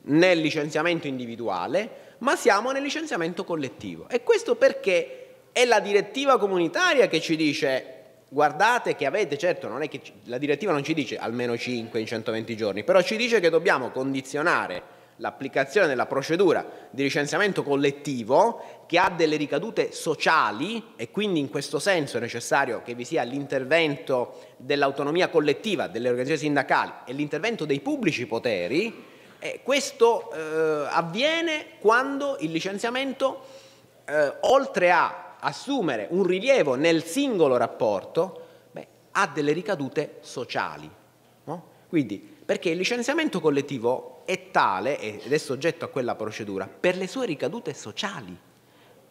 nel licenziamento individuale, ma siamo nel licenziamento collettivo. E questo perché è la direttiva comunitaria che ci dice guardate che avete, certo non è che la direttiva non ci dice almeno 5 in 120 giorni, però ci dice che dobbiamo condizionare l'applicazione della procedura di licenziamento collettivo che ha delle ricadute sociali e quindi in questo senso è necessario che vi sia l'intervento dell'autonomia collettiva, delle organizzazioni sindacali e l'intervento dei pubblici poteri eh, questo eh, avviene quando il licenziamento, eh, oltre a assumere un rilievo nel singolo rapporto, beh, ha delle ricadute sociali. No? Quindi, perché il licenziamento collettivo è tale ed è soggetto a quella procedura per le sue ricadute sociali.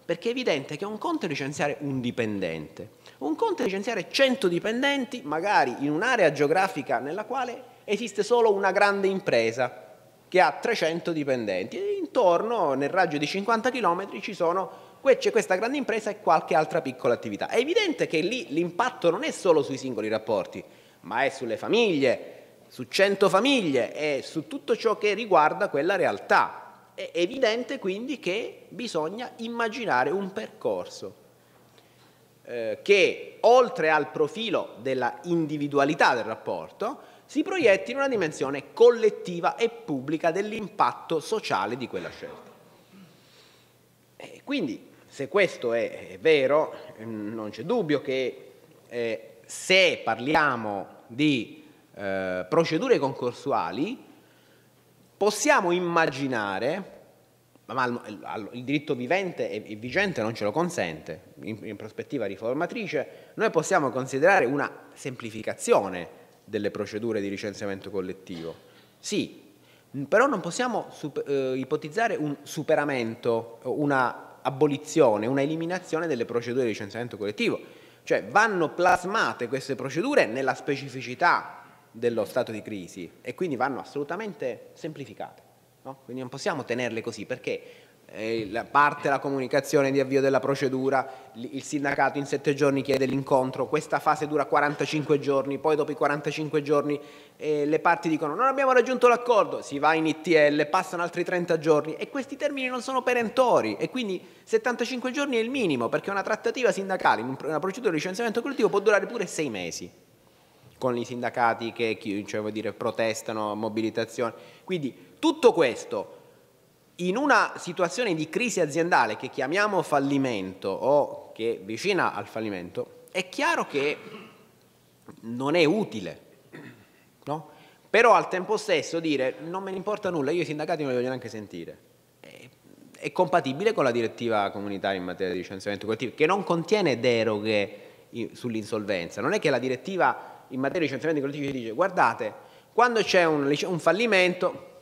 Perché è evidente che un conto è licenziare un dipendente, un conto è licenziare 100 dipendenti, magari in un'area geografica nella quale esiste solo una grande impresa che ha 300 dipendenti e intorno nel raggio di 50 km ci sono c'è questa grande impresa e qualche altra piccola attività. È evidente che lì l'impatto non è solo sui singoli rapporti, ma è sulle famiglie, su 100 famiglie e su tutto ciò che riguarda quella realtà. È evidente quindi che bisogna immaginare un percorso eh, che oltre al profilo della individualità del rapporto si proietti in una dimensione collettiva e pubblica dell'impatto sociale di quella scelta. E quindi, se questo è, vero, mm, non c'è dubbio che eh, se parliamo di eh, procedure concorsuali, possiamo immaginare, ma il diritto vivente e vigente non ce lo consente, in, in prospettiva riformatrice, noi possiamo considerare una semplificazione delle procedure di licenziamento collettivo. Sì, però non possiamo eh, ipotizzare un superamento, eh, una abolizione, una eliminazione delle procedure di licenziamento collettivo. Cioè vanno plasmate queste procedure nella specificità dello stato di crisi e quindi vanno assolutamente semplificate. No? Quindi non possiamo tenerle così perché la parte la comunicazione di avvio della procedura, il sindacato in sette giorni chiede l'incontro, questa fase dura 45 giorni, poi dopo i 45 giorni eh, le parti dicono non abbiamo raggiunto l'accordo, si va in ITL, passano altri 30 giorni e questi termini non sono perentori e quindi 75 giorni è il minimo perché una trattativa sindacale, una procedura di licenziamento collettivo può durare pure 6 mesi con i sindacati che cioè, dire, protestano, mobilitazione. Quindi tutto questo in una situazione di crisi aziendale che chiamiamo fallimento o che è vicina al fallimento, è chiaro che non è utile, no? però al tempo stesso dire non me ne importa nulla, io i sindacati non li voglio neanche sentire, è, è compatibile con la direttiva comunitaria in materia di licenziamento collettivo, che non contiene deroghe sull'insolvenza, non è che la direttiva in materia di licenziamento collettivo dice guardate, quando c'è un, un fallimento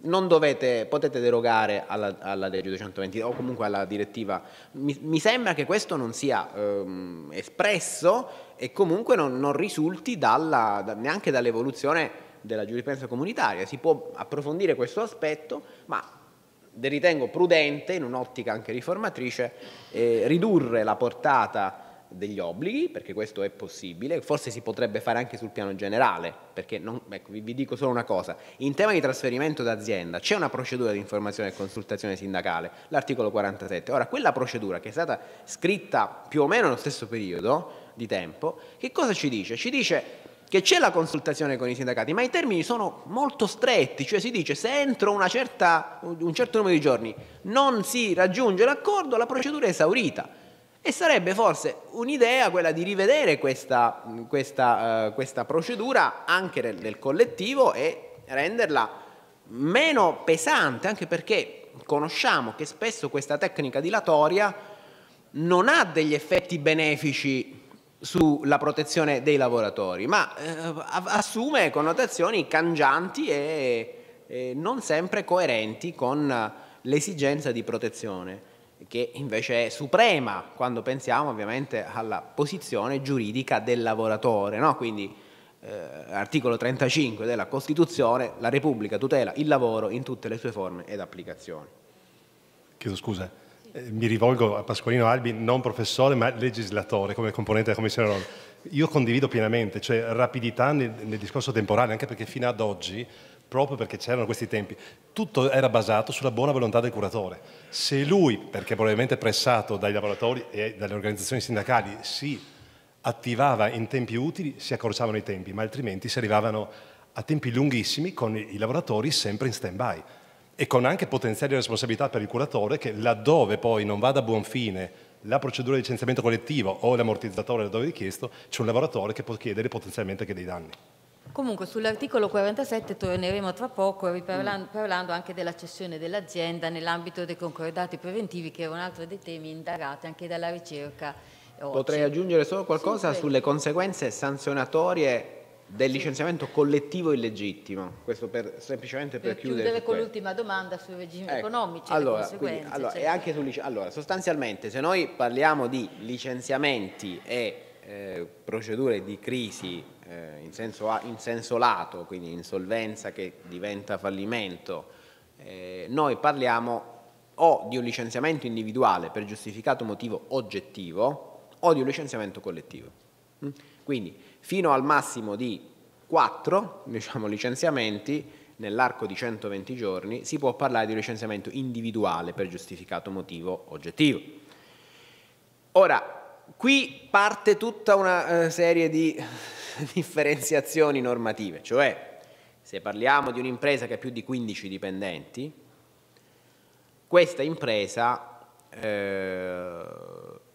non dovete, potete derogare alla, alla legge 220 o comunque alla direttiva. Mi, mi sembra che questo non sia ehm, espresso e comunque non, non risulti dalla, da, neanche dall'evoluzione della giurisprudenza comunitaria. Si può approfondire questo aspetto, ma ritengo prudente, in un'ottica anche riformatrice, eh, ridurre la portata degli obblighi, perché questo è possibile, forse si potrebbe fare anche sul piano generale, perché non, ecco, vi, vi, dico solo una cosa, in tema di trasferimento d'azienda c'è una procedura di informazione e consultazione sindacale, l'articolo 47, ora quella procedura che è stata scritta più o meno nello stesso periodo di tempo, che cosa ci dice? Ci dice che c'è la consultazione con i sindacati, ma i termini sono molto stretti, cioè si dice se entro certa, un certo numero di giorni non si raggiunge l'accordo, la procedura è esaurita. E sarebbe forse un'idea quella di rivedere questa, questa, uh, questa procedura anche nel, nel collettivo e renderla meno pesante, anche perché conosciamo che spesso questa tecnica dilatoria non ha degli effetti benefici sulla protezione dei lavoratori, ma eh, assume connotazioni cangianti e, e non sempre coerenti con eh, l'esigenza di protezione che invece è suprema quando pensiamo ovviamente alla posizione giuridica del lavoratore, no? quindi eh, articolo 35 della Costituzione, la Repubblica tutela il lavoro in tutte le sue forme ed applicazioni. Chiedo scusa, eh, mi rivolgo a Pasqualino Albi, non professore ma legislatore come componente della Commissione Ron. Io condivido pienamente, cioè rapidità nel, nel discorso temporale, anche perché fino ad oggi proprio perché c'erano questi tempi, tutto era basato sulla buona volontà del curatore. Se lui, perché probabilmente pressato dai lavoratori e dalle organizzazioni sindacali, si attivava in tempi utili, si accorciavano i tempi, ma altrimenti si arrivavano a tempi lunghissimi con i lavoratori sempre in stand-by e con anche potenziali responsabilità per il curatore che laddove poi non vada a buon fine la procedura di licenziamento collettivo o l'ammortizzatore laddove richiesto, c'è un lavoratore che può chiedere potenzialmente anche dei danni. Comunque sull'articolo 47 torneremo tra poco riparlando, mm. parlando anche della cessione dell'azienda nell'ambito dei concordati preventivi che era un altro dei temi indagati anche dalla ricerca. Oggi. Potrei aggiungere solo qualcosa sì, sulle conseguenze sanzionatorie del licenziamento collettivo illegittimo. Questo per, semplicemente per, per chiudere, chiudere con l'ultima domanda sui regimi ecco. economici. Allora, quindi, allora, cioè... su, allora, sostanzialmente, se noi parliamo di licenziamenti e eh, procedure di crisi eh, in, senso, in, senso, lato, quindi insolvenza che diventa fallimento, eh, noi parliamo o di un licenziamento individuale per giustificato motivo oggettivo o di un licenziamento collettivo. Mm? Quindi fino al massimo di 4 diciamo, licenziamenti nell'arco di 120 giorni si può parlare di un licenziamento individuale per giustificato motivo oggettivo. Ora, qui parte tutta una eh, serie di differenziazioni normative, cioè se parliamo di un'impresa che ha più di 15 dipendenti, questa impresa eh,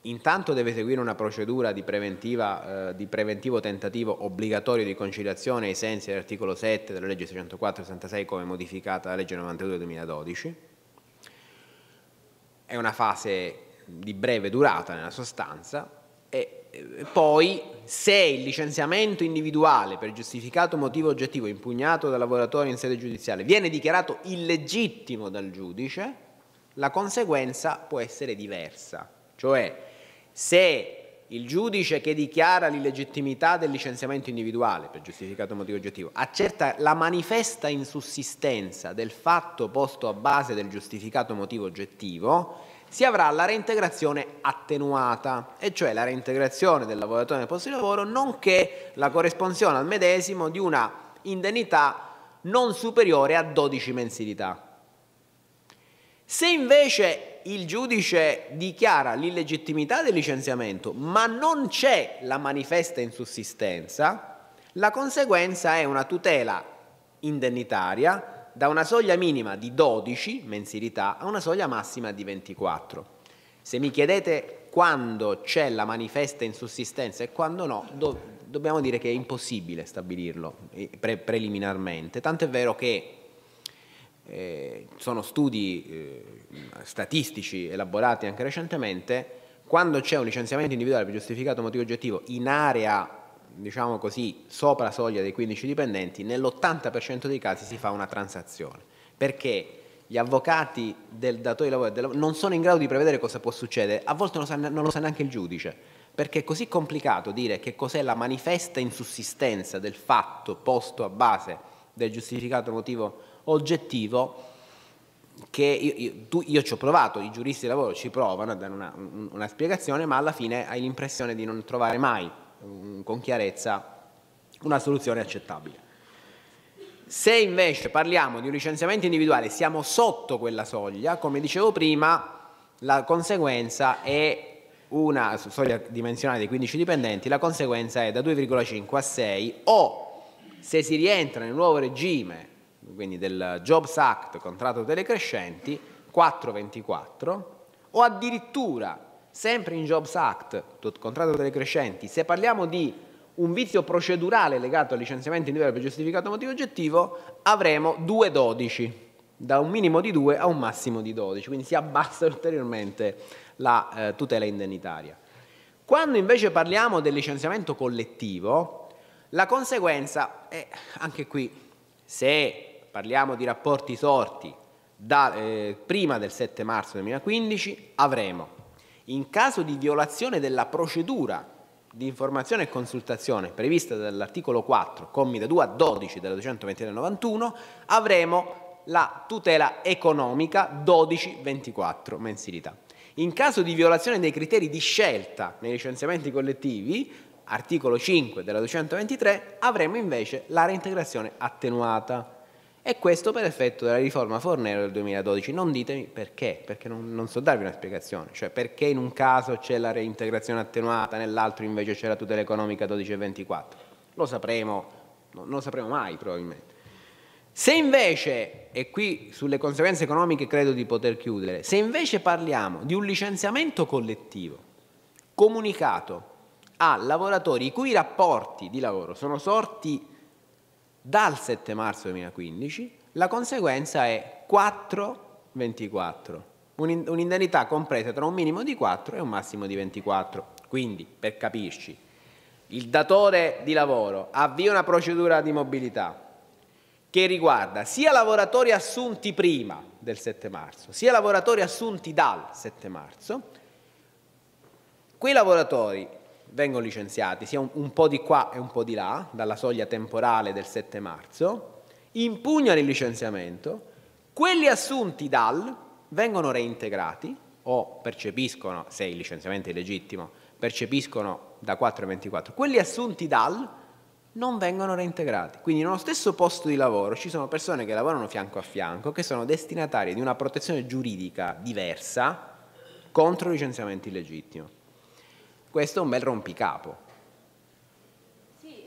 intanto deve seguire una procedura di, eh, di, preventivo tentativo obbligatorio di conciliazione ai sensi dell'articolo 7 della legge 604-66 come modificata la legge 92 del 2012. È una fase di breve durata nella sostanza e eh, poi se il licenziamento individuale per giustificato motivo oggettivo impugnato dal lavoratore in sede giudiziale viene dichiarato illegittimo dal giudice, la conseguenza può essere diversa, cioè se il giudice che dichiara l'illegittimità del licenziamento individuale per giustificato motivo oggettivo accerta la manifesta insussistenza del fatto posto a base del giustificato motivo oggettivo, si avrà la reintegrazione attenuata, e cioè la reintegrazione del lavoratore nel posto di lavoro, nonché la corrispondenza al medesimo di una indennità non superiore a 12 mensilità. Se invece il giudice dichiara l'illegittimità del licenziamento, ma non c'è la manifesta insussistenza, la conseguenza è una tutela indennitaria da una soglia minima di 12 mensilità a una soglia massima di 24. Se mi chiedete quando c'è la manifesta in sussistenza e quando no, do, dobbiamo dire che è impossibile stabilirlo eh, pre- preliminarmente, tanto è vero che eh, sono studi eh, statistici elaborati anche recentemente, quando c'è un licenziamento individuale per giustificato motivo oggettivo in area diciamo così, sopra la soglia dei 15 dipendenti, nell'80% dei casi si fa una transazione, perché gli avvocati del datore di lavoro non sono in grado di prevedere cosa può succedere, a volte non lo sa, non lo sa neanche il giudice, perché è così complicato dire che cos'è la manifesta insussistenza del fatto posto a base del giustificato motivo oggettivo che io, io, tu, io, ci ho provato, i giuristi di lavoro ci provano a dare una, una spiegazione, ma alla fine hai l'impressione di non trovare mai Mm, con chiarezza una soluzione accettabile. Se invece parliamo di un licenziamento individuale, e siamo sotto quella soglia, come dicevo prima, la conseguenza è una soglia dimensionale dei 15 dipendenti, la conseguenza è da 2,5 a 6 o se si rientra nel nuovo regime, quindi del Jobs Act, contratto delle crescenti, 4,24 o addirittura Sempre in Jobs Act, contratto delle crescenti, se parliamo di un vizio procedurale legato al licenziamento in livello per giustificato motivo oggettivo, avremo 2,12, da un minimo di 2 a un massimo di 12, quindi si abbassa ulteriormente la eh, tutela indennitaria. Quando invece parliamo del licenziamento collettivo, la conseguenza è anche qui, se parliamo di rapporti sorti da, eh, prima del 7 marzo 2015, avremo in caso di violazione della procedura di informazione e consultazione prevista dall'articolo 4, commi da 2 a 12 della 220 91, avremo la tutela economica 12-24 mensilità. In caso di violazione dei criteri di scelta nei licenziamenti collettivi, articolo 5 della 223, avremo invece la reintegrazione attenuata. E questo per effetto della riforma Fornero del 2012. Non ditemi perché, perché non, non so darvi una spiegazione. Cioè perché in un caso c'è la reintegrazione attenuata, nell'altro invece c'è la tutela economica 12 e 24. Lo sapremo, non lo sapremo mai probabilmente. Se invece, e qui sulle conseguenze economiche credo di poter chiudere, se invece parliamo di un licenziamento collettivo comunicato a lavoratori i cui rapporti di lavoro sono sorti dal 7 marzo 2015 la conseguenza è 4,24, un'indennità compresa tra un minimo di 4 e un massimo di 24. Quindi, per capirci, il datore di lavoro avvia una procedura di mobilità che riguarda sia lavoratori assunti prima del 7 marzo, sia lavoratori assunti dal 7 marzo, quei lavoratori vengono licenziati sia un, un po' di qua e un po' di là, dalla soglia temporale del 7 marzo, impugnano il licenziamento, quelli assunti dal vengono reintegrati o percepiscono, se il licenziamento è illegittimo, percepiscono da 4 a 24, quelli assunti dal non vengono reintegrati. Quindi nello stesso posto di lavoro ci sono persone che lavorano fianco a fianco, che sono destinatarie di una protezione giuridica diversa contro il licenziamento illegittimo. Questo è un bel rompicapo.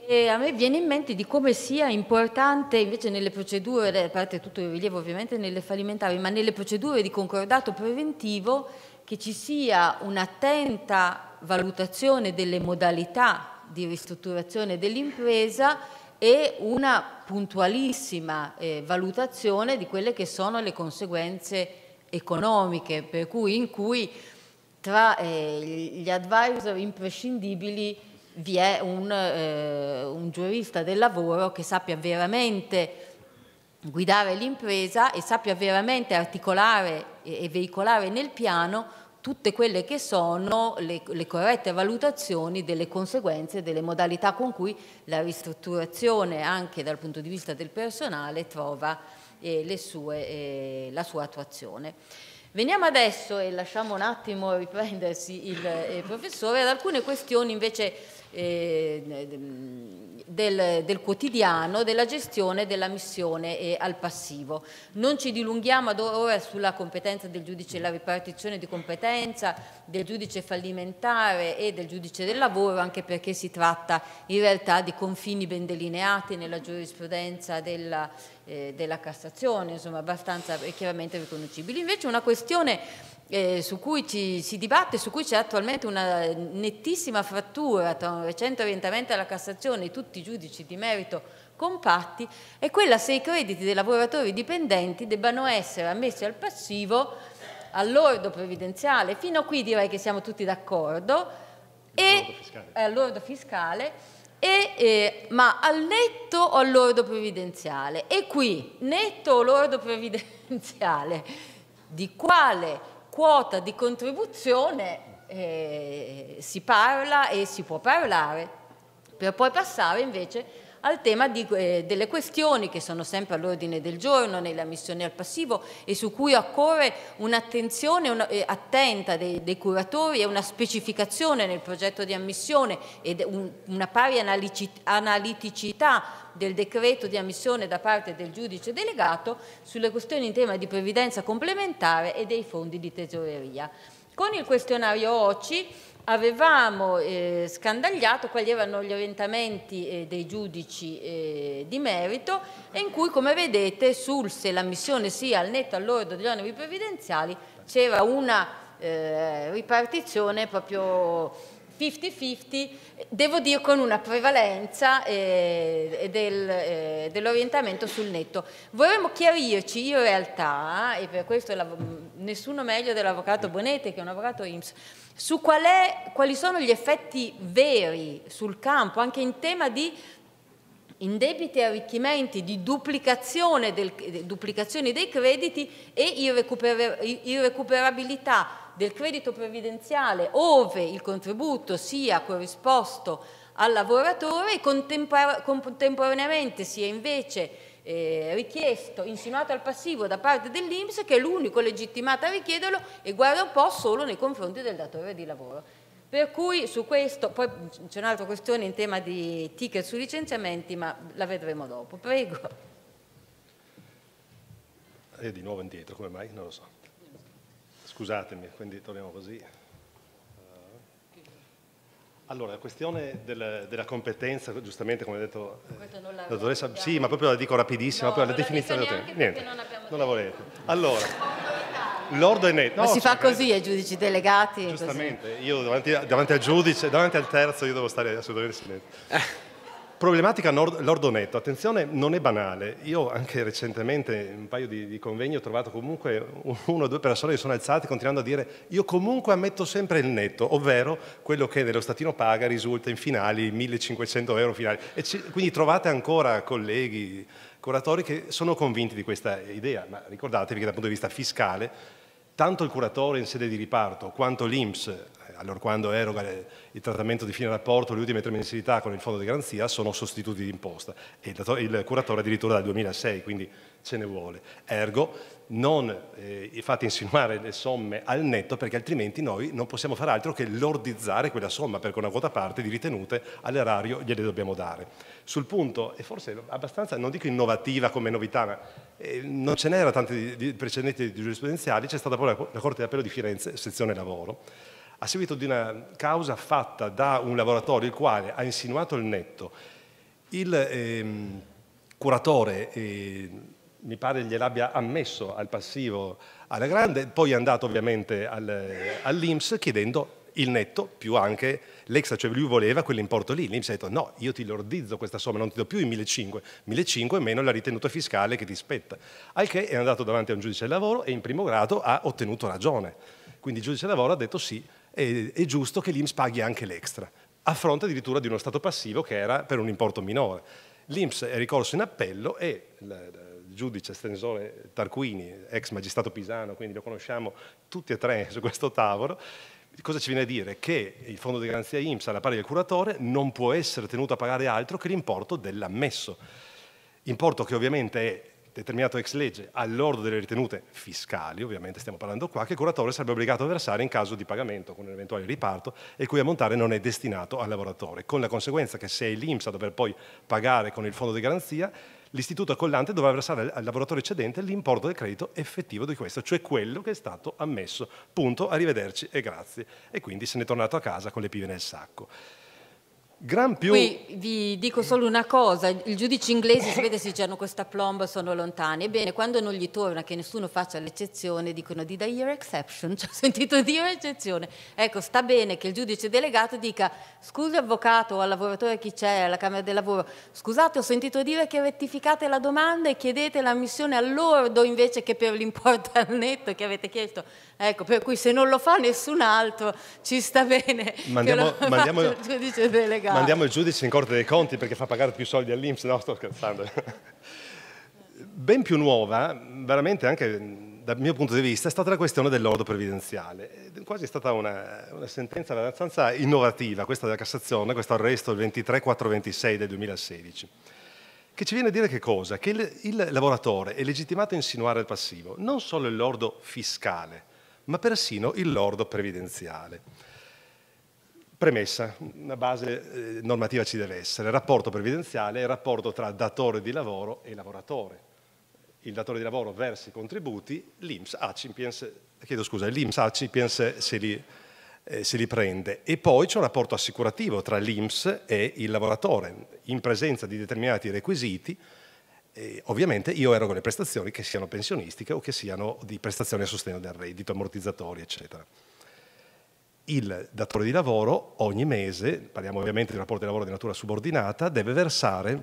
e a me viene in mente di come sia importante invece nelle procedure, a parte tutto il rilievo ovviamente nelle fallimentari, ma nelle procedure di concordato preventivo che ci sia un'attenta valutazione delle modalità di ristrutturazione dell'impresa e una puntualissima eh, valutazione di quelle che sono le conseguenze economiche, per cui in cui tra eh, gli advisor imprescindibili vi è un, eh, un giurista del lavoro che sappia veramente guidare l'impresa e sappia veramente articolare e, e veicolare nel piano tutte quelle che sono le, le, corrette valutazioni delle conseguenze, delle modalità con cui la ristrutturazione anche dal punto di vista del personale trova eh, sue, eh, la sua attuazione. Veniamo adesso, e lasciamo un attimo riprendersi il, eh, il professore, ad alcune questioni invece Ehm, del, del, quotidiano, della gestione della missione eh, al passivo. Non ci dilunghiamo ad ora sulla competenza del giudice, la ripartizione di competenza del giudice fallimentare e del giudice del lavoro, anche perché si tratta in realtà di confini ben delineati nella giurisprudenza della, eh, della Cassazione, insomma abbastanza eh, chiaramente riconoscibili. Invece una questione eh, su cui ci, si dibatte, su cui c'è attualmente una nettissima frattura tra un recente orientamento alla Cassazione e tutti i giudici di merito compatti, è quella se i crediti dei lavoratori dipendenti debbano essere ammessi al passivo, all'ordo previdenziale, fino a qui direi che siamo tutti d'accordo, eh, all'ordo fiscale, e, eh, ma al netto o all'ordo previdenziale? E qui, netto o l'ordo previdenziale? Di quale quota di contribuzione eh, si parla e si può parlare, per poi passare invece al tema di, eh, delle questioni che sono sempre all'ordine del giorno nella missione al passivo e su cui occorre un'attenzione eh, attenta dei, dei, curatori e una specificazione nel progetto di ammissione e un, una pari analiticità del decreto di ammissione da parte del giudice delegato sulle questioni in tema di previdenza complementare e dei fondi di tesoreria. Con il questionario OCI avevamo eh, scandagliato quali erano gli orientamenti eh, dei giudici eh, di merito e in cui come vedete sul se l'ammissione sia al netto all'ordo degli oneri previdenziali c'era una eh, ripartizione proprio 50-50, devo dire con una prevalenza eh, del, eh, dell'orientamento sul netto. Vorremmo chiarirci in realtà, e per questo la, nessuno meglio dell'avvocato Bonete che è un avvocato IMSS, su qual è, quali sono gli effetti veri sul campo, anche in tema di indebiti e arricchimenti, di duplicazione del, duplicazioni dei crediti e irrecuper, irrecuperabilità del credito previdenziale ove il contributo sia corrisposto al lavoratore e contemporaneamente sia invece eh, richiesto, insinuato al passivo da parte dell'Inps che è l'unico legittimato a richiederlo e guarda un po' solo nei confronti del datore di lavoro. Per cui su questo, poi c'è un'altra questione in tema di ticket sui licenziamenti, ma la vedremo dopo. Prego. E eh, di nuovo indietro, come mai? Non lo so. Scusatemi, quindi torniamo così. Allora, la questione del, della competenza, giustamente come ha detto eh, la dottoressa, sì, ma proprio la dico rapidissima, no, la definizione della niente, non, non la volete. Allora, l'ordo è netto. No, ma si fa così ai giudici delegati. Giustamente, così. io davanti, davanti, al giudice, davanti al terzo, io devo stare assolutamente silente. Problematica Lordonetto, attenzione, non è banale. Io anche recentemente in un paio di, di convegni ho trovato comunque una o due persone che sono alzate continuando a dire io comunque ammetto sempre il netto, ovvero quello che nello statino paga risulta in finali 1500 euro finali. Ci, quindi trovate ancora colleghi, curatori che sono convinti di questa idea, ma ricordatevi che dal punto di vista fiscale tanto il curatore in sede di riparto quanto l'Inps, eh, allora quando eroga le, il trattamento di fine rapporto, le ultime tre mensilità con il fondo di garanzia sono sostituti di imposta e il curatore addirittura dal 2006, quindi ce ne vuole. Ergo, non eh, fate insinuare le somme al netto perché altrimenti noi non possiamo fare altro che lordizzare quella somma perché una quota parte di ritenute all'erario gliele dobbiamo dare. Sul punto, e forse abbastanza, non dico innovativa come novità, ma eh, non ce n'era tante di, di precedenti giurisprudenziali, c'è stata poi la, la Corte d'Appello di Firenze, sezione lavoro, a seguito di una causa fatta da un laboratorio il quale ha insinuato il netto. Il ehm, curatore, eh, mi pare gliel'abbia ammesso al passivo alla grande, poi è andato ovviamente al, all'Inps chiedendo il netto più anche l'extra, cioè lui voleva quell'importo lì, l'Inps ha detto no, io ti lordizzo questa somma, non ti do più i 1.500, 1.500 meno la ritenuta fiscale che ti spetta. Al che è andato davanti a un giudice del lavoro e in primo grado ha ottenuto ragione. Quindi il giudice del lavoro ha detto sì, è, è giusto che l'IMS paghi anche l'extra, a fronte addirittura di uno stato passivo che era per un importo minore. L'IMS è ricorso in appello e il giudice estensore Tarquini, ex magistrato pisano, quindi lo conosciamo tutti e tre su questo tavolo, cosa ci viene a dire? Che il fondo di garanzia IMSS alla pari del curatore non può essere tenuto a pagare altro che l'importo dell'ammesso, importo che ovviamente è determinato ex legge all'ordo delle ritenute fiscali, ovviamente stiamo parlando qua, che il curatore sarebbe obbligato a versare in caso di pagamento con un eventuale riparto e il cui ammontare non è destinato al lavoratore, con la conseguenza che se è l'IMSS a dover poi pagare con il fondo di garanzia, l'istituto accollante dovrà versare al lavoratore cedente l'importo del credito effettivo di questo, cioè quello che è stato ammesso. Punto, arrivederci e grazie. E quindi se ne è tornato a casa con le pive nel sacco. Gran più... Qui vi dico solo una cosa, i giudici inglesi si vede si hanno questa plomba, sono lontani. Ebbene, quando non gli torna che nessuno faccia l'eccezione, dicono di da your exception, ci cioè, ho sentito dire eccezione. Ecco, sta bene che il giudice delegato dica scusi avvocato o al lavoratore chi c'è alla Camera del Lavoro, scusate ho sentito dire che rettificate la domanda e chiedete l'ammissione all'ordo invece che per l'importo al netto che avete chiesto. Ecco, per cui se non lo fa nessun altro ci sta bene. Mandiamo, che mandiamo, il giudice delegato. Mandiamo il giudice in Corte dei Conti perché fa pagare più soldi all'Inps, no sto scherzando. Ben più nuova, veramente anche dal mio punto di vista, è stata la questione dell'ordo previdenziale. quasi è stata una, una sentenza abbastanza innovativa, questa della Cassazione, questo arresto del 23-426 del 2016 che ci viene a dire che cosa? Che il, il, lavoratore è legittimato a insinuare il passivo, non solo il lordo fiscale, ma persino il lordo previdenziale. Premessa, una base eh, normativa ci deve essere. Il rapporto previdenziale è il rapporto tra datore di lavoro e lavoratore. Il datore di lavoro versa i contributi, l'IMS Accipiens, chiedo scusa, l'IMS Accipiens se li, eh, se li prende. E poi c'è un rapporto assicurativo tra l'IMS e il lavoratore. In presenza di determinati requisiti, e ovviamente io ero con le prestazioni che siano pensionistiche o che siano di prestazioni a sostegno del reddito, ammortizzatori, eccetera. Il datore di lavoro ogni mese, parliamo ovviamente di un rapporto di lavoro di natura subordinata, deve versare,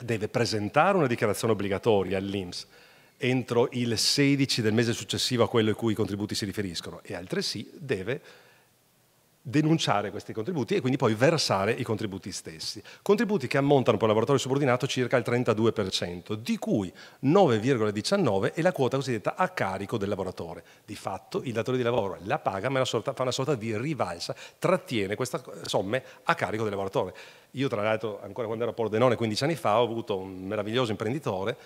deve presentare una dichiarazione obbligatoria all'INPS entro il 16 del mese successivo a quello a cui i contributi si riferiscono e altresì deve denunciare questi contributi e quindi poi versare i contributi stessi. Contributi che ammontano per il laboratorio subordinato circa il 32%, di cui 9,19 è la quota cosiddetta a carico del lavoratore. Di fatto il datore di lavoro la paga ma sorta, fa una sorta di rivalsa, trattiene queste somme a carico del lavoratore. Io tra l'altro ancora quando ero a Pordenone 15 anni fa ho avuto un meraviglioso imprenditore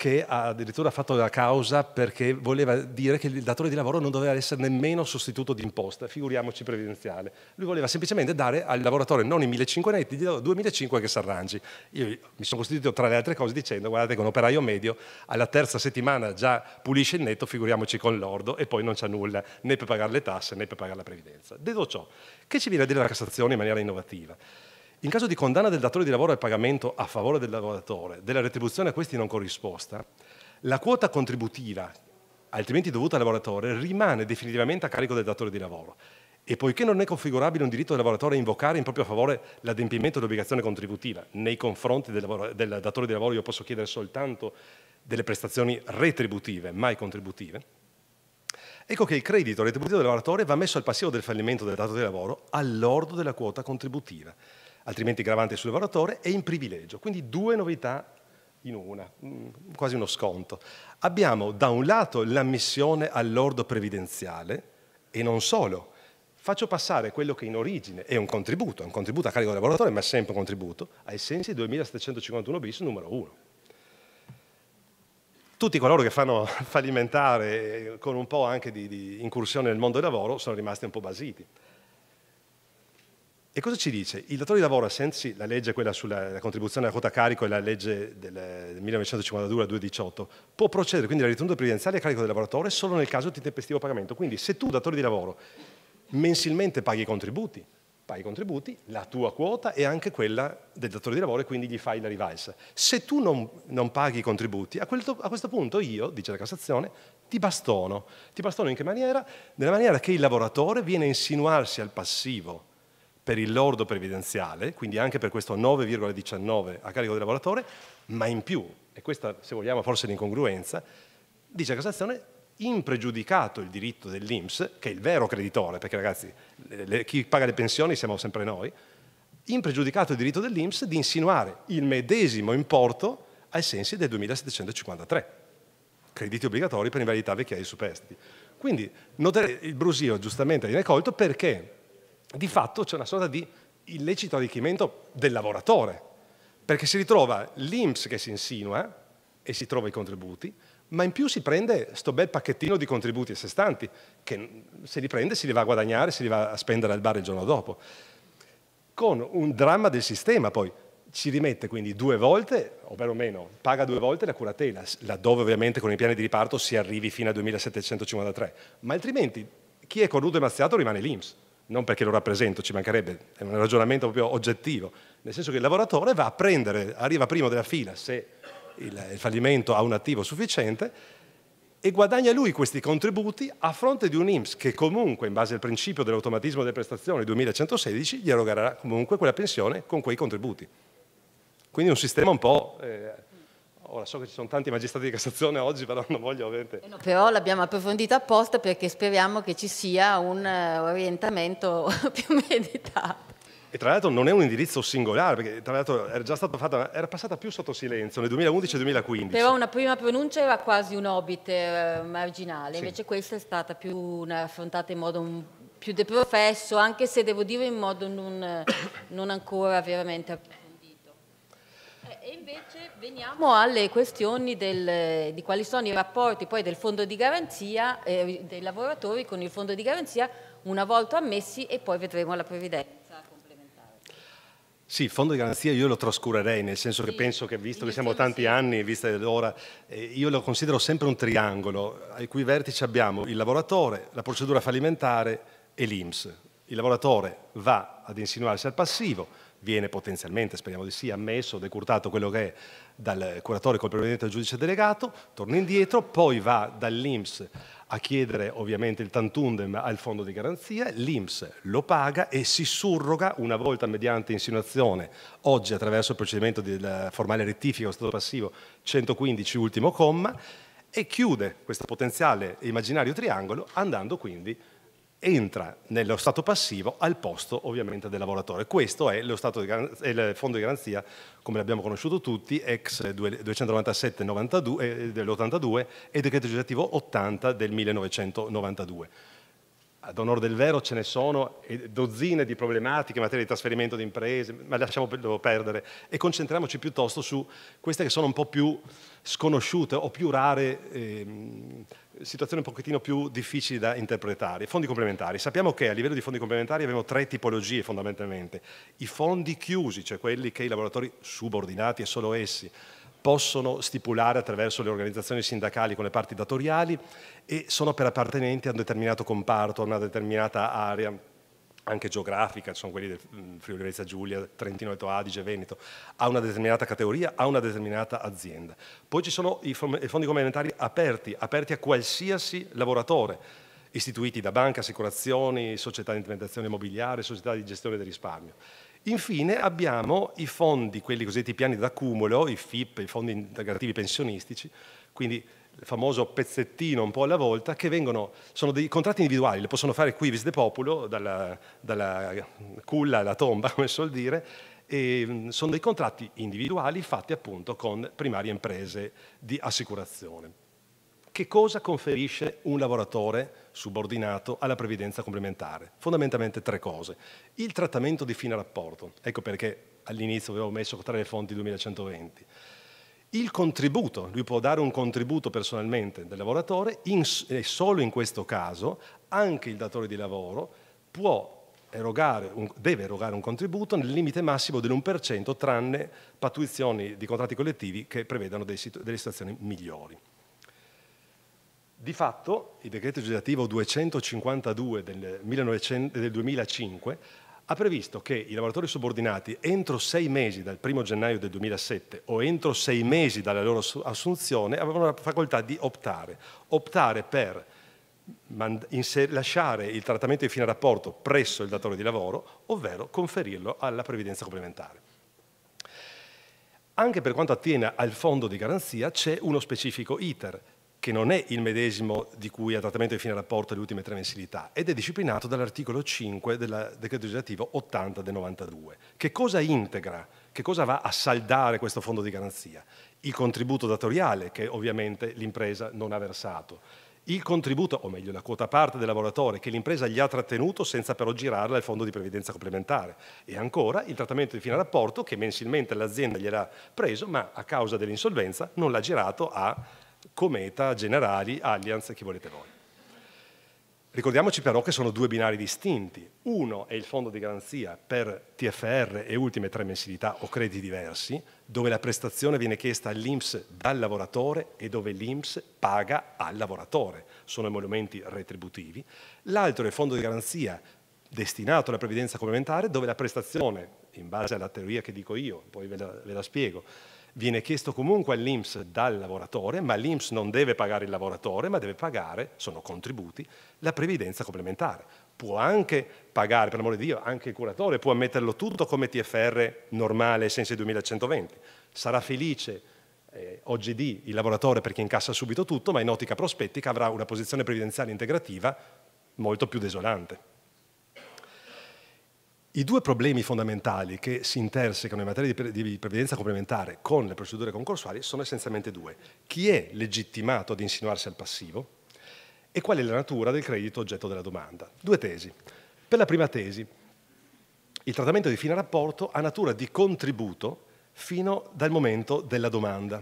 che ha addirittura fatto la causa perché voleva dire che il datore di lavoro non doveva essere nemmeno sostituto di imposta, figuriamoci previdenziale. Lui voleva semplicemente dare al lavoratore non i 1.500 netti, gli 2.500 che si arrangi. Io mi sono costituito tra le altre cose dicendo guardate che un operaio medio alla terza settimana già pulisce il netto, figuriamoci con l'ordo e poi non c'ha nulla né per pagare le tasse né per pagare la previdenza. Detto ciò, che ci viene a dire la Cassazione in maniera innovativa? In caso di condanna del datore di lavoro al pagamento a favore del lavoratore della retribuzione a questi non corrisposta, la quota contributiva altrimenti dovuta al lavoratore rimane definitivamente a carico del datore di lavoro e poiché non è configurabile un diritto del lavoratore a invocare in proprio favore l'adempimento dell'obbligazione contributiva nei confronti del, lavoro, del, datore di lavoro, io posso chiedere soltanto delle prestazioni retributive, mai contributive, ecco che il credito retributivo del lavoratore va messo al passivo del fallimento del datore di lavoro all'ordo della quota contributiva altrimenti gravante sul lavoratore, e in privilegio. Quindi due novità in una, mm, quasi uno sconto. Abbiamo da un lato l'ammissione all'ordo previdenziale e non solo. Faccio passare quello che in origine è un contributo, un contributo a carico del lavoratore, ma è sempre un contributo, ai sensi 2751 bis numero 1. Tutti coloro che fanno fallimentare eh, con un po' anche di, di incursione nel mondo del lavoro sono rimasti un po' basiti. E cosa ci dice? Il datore di lavoro, sensi la legge quella sulla contribuzione alla quota carico e la legge del 1952 eh, 218, può procedere quindi alla ritenuta previdenziale a carico del lavoratore solo nel caso di tempestivo pagamento. Quindi se tu, datore di lavoro, mensilmente paghi i contributi, paghi i contributi, la tua quota è anche quella del datore di lavoro e quindi gli fai la rivalsa. Se tu non, non paghi i contributi, a, quel, a questo punto io, dice la Cassazione, ti bastono. Ti bastono in che maniera? Nella maniera che il lavoratore viene a insinuarsi al passivo per il lordo previdenziale, quindi anche per questo 9,19 a carico del lavoratore, ma in più, e questa se vogliamo forse è l'incongruenza, dice Cassazione impregiudicato il diritto dell'Inps, che è il vero creditore, perché ragazzi, le, le, chi paga le pensioni siamo sempre noi, impregiudicato il diritto dell'Inps di insinuare il medesimo importo ai sensi del 2753, crediti obbligatori per invalidità vecchiaia e superstiti. Quindi noterete il brusio giustamente viene colto perché di fatto c'è una sorta di illecito arricchimento del lavoratore, perché si ritrova l'IMSS che si insinua e si trova i contributi, ma in più si prende sto bel pacchettino di contributi a sé stanti, che se li prende si li va a guadagnare, si li va a spendere al bar il giorno dopo. Con un dramma del sistema poi, ci rimette quindi due volte, o perlomeno paga due volte la curatela, laddove ovviamente con i piani di riparto si arrivi fino a 2753, ma altrimenti chi è corruto e mazziato rimane l'IMSS non perché lo rappresento, ci mancherebbe, è un ragionamento proprio oggettivo, nel senso che il lavoratore va a prendere, arriva primo della fila se il, il fallimento ha un attivo sufficiente e guadagna lui questi contributi a fronte di un IMSS che comunque, in base al principio dell'automatismo delle prestazioni 2116, gli erogherà comunque quella pensione con quei contributi. Quindi un sistema un po' eh, Ora so che ci sono tanti magistrati di Cassazione oggi, però non voglio ovviamente... Eh no, però l'abbiamo approfondita apposta perché speriamo che ci sia un eh, orientamento più meditato. E tra l'altro non è un indirizzo singolare, perché tra l'altro era già stata fatta, era passata più sotto silenzio nel 2011-2015. Però una prima pronuncia era quasi un obit eh, marginale, sì. invece questa è stata più una, affrontata in modo un, più deprofesso, anche se devo dire in modo non, non ancora veramente invece veniamo alle questioni del, eh, di quali sono i rapporti poi del fondo di garanzia, eh, dei lavoratori con il fondo di garanzia una volta ammessi e poi vedremo la previdenza Sì, il fondo di garanzia io lo trascurerei, nel senso sì, che penso che visto che siamo tanti sì. anni, vista l'ora, eh, io lo considero sempre un triangolo ai cui vertici abbiamo il lavoratore, la procedura fallimentare e l'IMS. Il lavoratore va ad insinuarsi al passivo, viene potenzialmente, speriamo di sì, ammesso, decurtato quello che è dal curatore col provvedimento del giudice delegato, torna indietro, poi va dall'Inps a chiedere ovviamente il tantundem al fondo di garanzia, l'Inps lo paga e si surroga una volta mediante insinuazione, oggi attraverso il procedimento di formale rettifica o stato passivo 115 ultimo comma, e chiude questo potenziale immaginario triangolo andando quindi entra nello stato passivo al posto ovviamente del lavoratore. Questo è, garanzia, il fondo di garanzia come l'abbiamo conosciuto tutti, ex 297 eh, dell'82 e decreto legislativo 80 del 1992. Ad onore del vero ce ne sono eh, dozzine di problematiche in materia di trasferimento di imprese, ma lasciamo perdere e concentriamoci piuttosto su queste che sono un po' più sconosciute o più rare. Ehm, situazioni un pochettino più difficili da interpretare. Fondi complementari. Sappiamo che a livello di fondi complementari abbiamo tre tipologie fondamentalmente. I fondi chiusi, cioè quelli che i lavoratori subordinati e solo essi possono stipulare attraverso le organizzazioni sindacali con le parti datoriali e sono per appartenenti a un determinato comparto, a una determinata area anche geografica, sono quelli del mm, Friuli Venezia Giulia, Trentino Alto Adige, Veneto, a una determinata categoria, a una determinata azienda. Poi ci sono i fondi complementari aperti, aperti a qualsiasi lavoratore, istituiti da banche, assicurazioni, società di implementazione immobiliare, società di gestione del risparmio. Infine abbiamo i fondi, quelli cosiddetti piani d'accumulo, i FIP, i fondi integrativi pensionistici, quindi famoso pezzettino un po' alla volta, che vengono, sono dei contratti individuali, li possono fare qui vis de popolo, dalla, dalla culla alla tomba, come suol dire, e mm, sono dei contratti individuali fatti appunto con primarie imprese di assicurazione. Che cosa conferisce un lavoratore subordinato alla previdenza complementare? Fondamentalmente tre cose. Il trattamento di fine rapporto, ecco perché all'inizio avevo messo tra le fonti 2120 il contributo, lui può dare un contributo personalmente del lavoratore in, e solo in questo caso anche il datore di lavoro può erogare un, deve erogare un contributo nel limite massimo dell'1% tranne pattuizioni di contratti collettivi che prevedano delle situazioni migliori. Di fatto il decreto legislativo 252 del, 1900, del 2005 ha previsto che i lavoratori subordinati entro sei mesi dal 1 gennaio del 2007 o entro sei mesi dalla loro assunzione avevano la facoltà di optare, optare per lasciare il trattamento di fine rapporto presso il datore di lavoro, ovvero conferirlo alla previdenza complementare. Anche per quanto attiene al fondo di garanzia c'è uno specifico ITER che non è il medesimo di cui ha trattamento di fine rapporto le ultime tre mensilità ed è disciplinato dall'articolo 5 del decreto legislativo 80 del 92. Che cosa integra? Che cosa va a saldare questo fondo di garanzia? Il contributo datoriale che ovviamente l'impresa non ha versato, il contributo, o meglio la quota parte del lavoratore che l'impresa gli ha trattenuto senza però girarla al fondo di previdenza complementare e ancora il trattamento di fine rapporto che mensilmente l'azienda gliel'ha preso ma a causa dell'insolvenza non l'ha girato a Cometa, Generali, Allianz, chi volete voi. Ricordiamoci però che sono due binari distinti. Uno è il fondo di garanzia per TFR e ultime tre mensilità o crediti diversi, dove la prestazione viene chiesta all'INPS dal lavoratore e dove l'INPS paga al lavoratore. Sono emolumenti retributivi. L'altro è il fondo di garanzia destinato alla previdenza complementare, dove la prestazione, in base alla teoria che dico io, poi ve la, ve la spiego, viene chiesto comunque all'INPS dal lavoratore, ma l'INPS non deve pagare il lavoratore, ma deve pagare, sono contributi, la previdenza complementare. Può anche pagare, per amore di Dio, anche il curatore, può metterlo tutto come TFR normale ai sensi 2120. Sarà felice eh, oggi di il lavoratore perché incassa subito tutto, ma in ottica prospettica avrà una posizione previdenziale integrativa molto più desolante. I due problemi fondamentali che si intersecano in materia di previdenza complementare con le procedure concorsuali sono essenzialmente due. Chi è legittimato ad insinuarsi al passivo e qual è la natura del credito oggetto della domanda? Due tesi. Per la prima tesi, il trattamento di fine rapporto ha natura di contributo fino dal momento della domanda.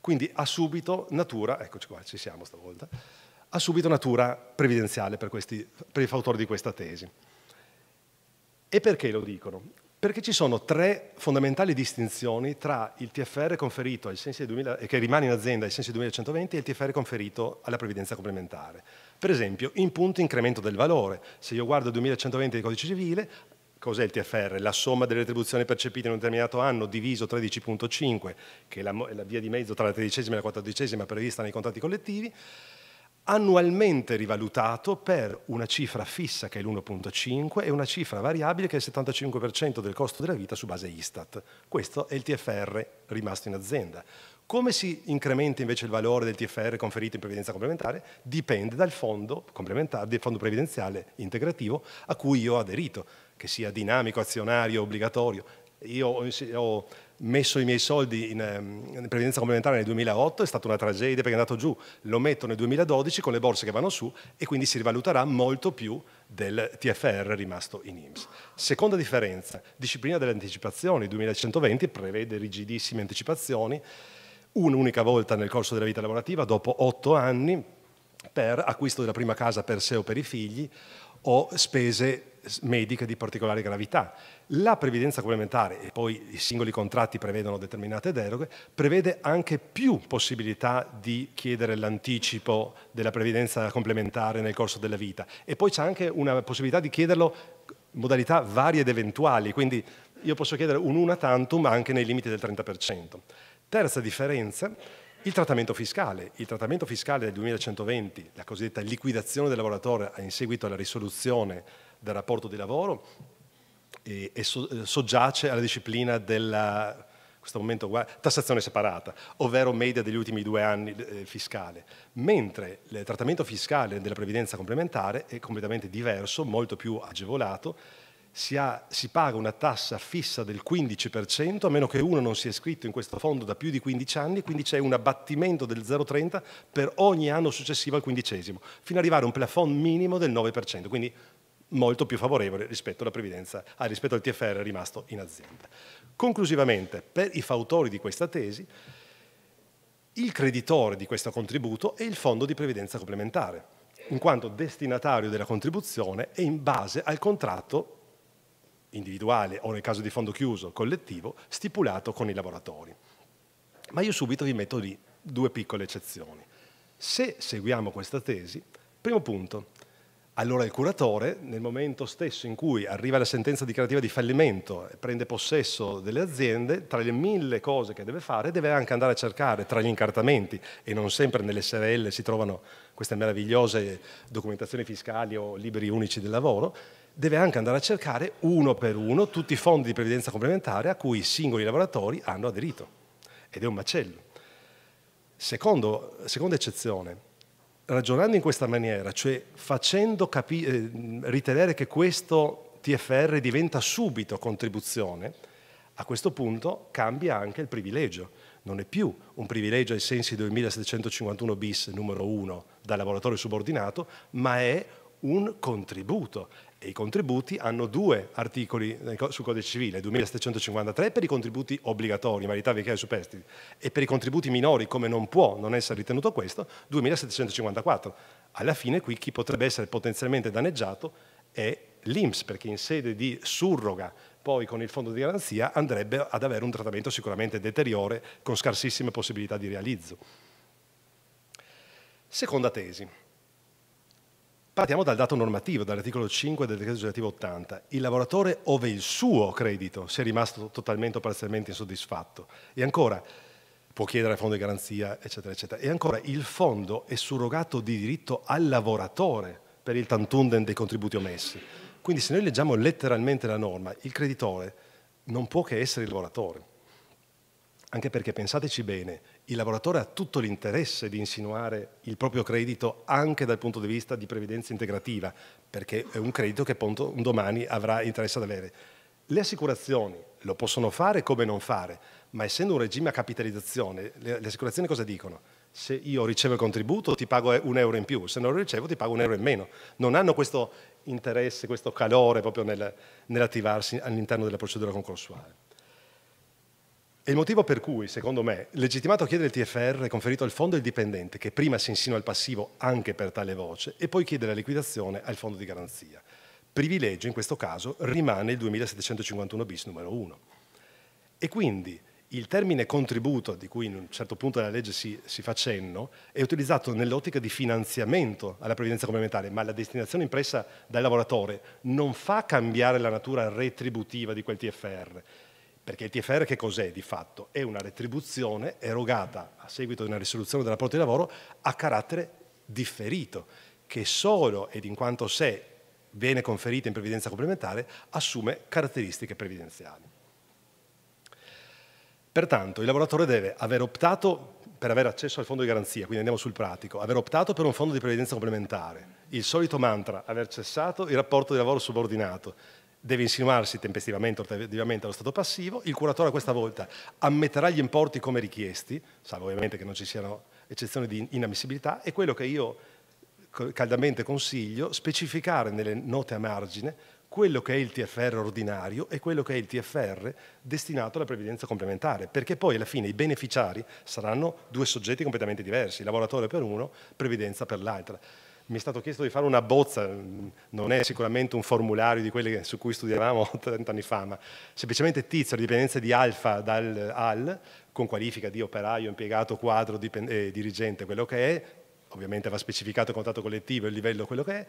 Quindi ha subito natura, eccoci qua, ci siamo stavolta, ha subito natura previdenziale per, questi, per i fautori di questa tesi. E perché lo dicono? Perché ci sono tre fondamentali distinzioni tra il TFR conferito 2000, eh, che rimane in azienda ai sensi del 2120 e il TFR conferito alla previdenza complementare. Per esempio, in punto incremento del valore. Se io guardo il 2120 del codice civile, cos'è il TFR? La somma delle retribuzioni percepite in un determinato anno diviso 13.5, che è la, via di mezzo tra la tredicesima e la quattordicesima prevista nei contratti collettivi, annualmente rivalutato per una cifra fissa che è l'1.5 e una cifra variabile che è il 75% del costo della vita su base Istat. Questo è il TFR rimasto in azienda. Come si incrementa invece il valore del TFR conferito in previdenza complementare? Dipende dal fondo, dal fondo previdenziale integrativo a cui io ho aderito, che sia dinamico, azionario, obbligatorio. Io ho messo i miei soldi in, ehm, in, previdenza complementare nel 2008, è stata una tragedia perché è andato giù, lo metto nel 2012 con le borse che vanno su e quindi si rivaluterà molto più del TFR rimasto in IMSS. Seconda differenza, disciplina delle anticipazioni, 2120 prevede rigidissime anticipazioni, un'unica volta nel corso della vita lavorativa, dopo otto anni, per acquisto della prima casa per sé o per i figli o spese mediche di particolare gravità. La previdenza complementare, e poi i singoli contratti prevedono determinate deroghe, prevede anche più possibilità di chiedere l'anticipo della previdenza complementare nel corso della vita e poi c'è anche una possibilità di chiederlo in modalità varie ed eventuali, quindi io posso chiedere un una tantum anche nei limiti del 30%. Terza differenza il trattamento fiscale, il trattamento fiscale del 2120, la cosiddetta liquidazione del lavoratore in seguito alla risoluzione del rapporto di lavoro e, e so, eh, soggiace alla disciplina della questo momento qua, tassazione separata, ovvero media degli ultimi due anni eh, fiscale, mentre il trattamento fiscale della previdenza complementare è completamente diverso, molto più agevolato, si, ha, si, paga una tassa fissa del 15%, a meno che uno non sia iscritto in questo fondo da più di 15 anni, quindi c'è un abbattimento del 0,30 per ogni anno successivo al quindicesimo, fino ad arrivare a un plafond minimo del 9%, quindi molto più favorevole rispetto, ah, rispetto al TFR rimasto in azienda. Conclusivamente, per i fautori di questa tesi, il creditore di questo contributo è il fondo di previdenza complementare, in quanto destinatario della contribuzione e in base al contratto individuale o nel caso di fondo chiuso collettivo stipulato con i lavoratori. Ma io subito vi metto lì due piccole eccezioni. Se seguiamo questa tesi, primo punto, allora il curatore, nel momento stesso in cui arriva la sentenza dichiarativa di fallimento e prende possesso delle aziende, tra le mille cose che deve fare, deve anche andare a cercare tra gli incartamenti, e non sempre nelle SRL si trovano queste meravigliose documentazioni fiscali o liberi unici del lavoro, deve anche andare a cercare uno per uno tutti i fondi di previdenza complementare a cui i singoli lavoratori hanno aderito. Ed è un macello. Secondo, seconda eccezione, ragionando in questa maniera, cioè facendo capi- eh, ritenere che questo TFR diventa subito contribuzione, a questo punto cambia anche il privilegio. Non è più un privilegio ai sensi 2751 bis numero 1 da lavoratore subordinato, ma è un contributo e i contributi hanno due articoli sul codice civile, 2753 per i contributi obbligatori, marità, vecchiaia e superstiti, e per i contributi minori, come non può non essere ritenuto questo, 2754. Alla fine qui chi potrebbe essere potenzialmente danneggiato è l'IMS, perché in sede di surroga poi con il fondo di garanzia andrebbe ad avere un trattamento sicuramente deteriore con scarsissime possibilità di realizzo. Seconda tesi. Partiamo dal dato normativo, dall'articolo 5 del decreto legislativo 80. Il lavoratore, ove il suo credito sia rimasto totalmente o parzialmente insoddisfatto. E ancora, può chiedere al fondo di garanzia, eccetera, eccetera. E ancora, il fondo è surrogato di diritto al lavoratore per il tantunden dei contributi omessi. Quindi se noi leggiamo letteralmente la norma, il creditore non può che essere il lavoratore anche perché pensateci bene, il lavoratore ha tutto l'interesse di insinuare il proprio credito anche dal punto di vista di previdenza integrativa, perché è un credito che appunto un domani avrà interesse ad avere. Le assicurazioni lo possono fare come non fare, ma essendo un regime a capitalizzazione, le, le assicurazioni cosa dicono? Se io ricevo il contributo ti pago eh, un euro in più, se non lo ricevo ti pago un euro in meno. Non hanno questo interesse, questo calore proprio nel, nell'attivarsi all'interno della procedura concorsuale. E il motivo per cui, secondo me, legittimato a chiedere il TFR è conferito al fondo il dipendente, che prima si insinua al passivo anche per tale voce, e poi chiede la liquidazione al fondo di garanzia. Privilegio, in questo caso, rimane il 2751 bis numero 1. E quindi il termine contributo, di cui in un certo punto della legge si, si fa cenno, è utilizzato nell'ottica di finanziamento alla previdenza complementare, ma la destinazione impressa dal lavoratore non fa cambiare la natura retributiva di quel TFR, perché il TFR che cos'è di fatto? È una retribuzione erogata a seguito di una risoluzione del rapporto di lavoro a carattere differito, che solo ed in quanto se viene conferita in previdenza complementare assume caratteristiche previdenziali. Pertanto il lavoratore deve aver optato per avere accesso al fondo di garanzia, quindi andiamo sul pratico, aver optato per un fondo di previdenza complementare, il solito mantra, aver cessato il rapporto di lavoro subordinato, deve insinuarsi tempestivamente o tardivamente allo stato passivo, il curatore questa volta ammetterà gli importi come richiesti, salvo ovviamente che non ci siano eccezioni di inammissibilità, e quello che io caldamente consiglio, specificare nelle note a margine quello che è il TFR ordinario e quello che è il TFR destinato alla previdenza complementare, perché poi alla fine i beneficiari saranno due soggetti completamente diversi, lavoratore per uno, previdenza per l'altra mi è stato chiesto di fare una bozza, mm, non è sicuramente un formulario di quelli su cui studiavamo 30 anni fa, ma semplicemente tizio, dipendenza di alfa dal al, con qualifica di operaio, impiegato, quadro, eh, dirigente, quello che è, ovviamente va specificato il contratto collettivo, il livello, quello che è,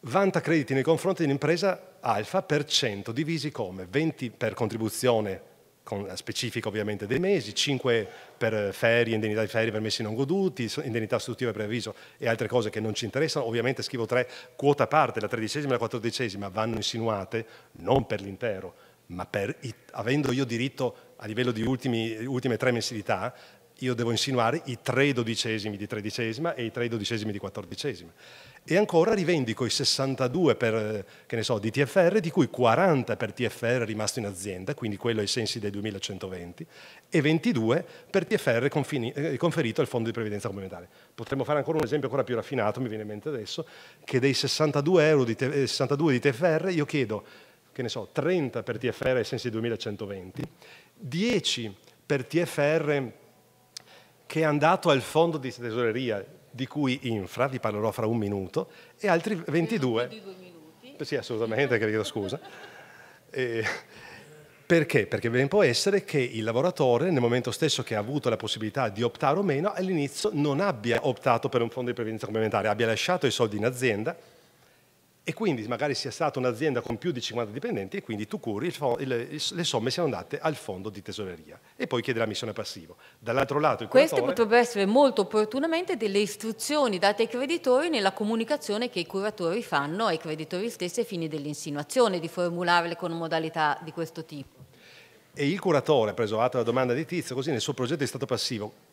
vanta crediti nei confronti di un'impresa alfa per 100, divisi come? 20 per contribuzione con eh, specifica ovviamente dei mesi, 5 per ferie, indennità di ferie, permessi non goduti, indennità istitutiva per avviso e altre cose che non ci interessano. Ovviamente scrivo tre quota a parte, la tredicesima e la quattordicesima vanno insinuate, non per l'intero, ma per, avendo io diritto a livello di ultimi, ultime tre mensilità, io devo insinuare i tre dodicesimi di tredicesima e i tre dodicesimi di quattordicesima e ancora rivendico i 62 per, so, di TFR, di cui 40 per TFR rimasto in azienda, quindi quello ai sensi dei 2120, e 22 per TFR eh, conferito al Fondo di Previdenza Complementare. Potremmo fare ancora un esempio ancora più raffinato, mi viene in mente adesso, che dei 62 euro di, 62 eh, di TFR io chiedo, che ne so, 30 per TFR ai sensi dei 2120, 10 per TFR che è andato al fondo di tesoreria, di cui Infra, vi parlerò fra un minuto, e altri 22... Di minuti. Sì, assolutamente, che chiedo scusa. E, eh, perché? Perché ben può essere che il lavoratore, nel momento stesso che ha avuto la possibilità di optare o meno, all'inizio non abbia optato per un fondo di previdenza complementare, abbia lasciato i soldi in azienda, e quindi magari sia stata un'azienda con più di 50 dipendenti e quindi tu curi le somme siano andate al fondo di tesoreria e poi chiede la missione passivo. Dall'altro lato il Queste curatore... potrebbero essere molto opportunamente delle istruzioni date ai creditori nella comunicazione che i curatori fanno ai creditori stessi ai fini dell'insinuazione, di formularle con modalità di questo tipo. E il curatore, preso atto della domanda di Tizio, così nel suo progetto di stato passivo,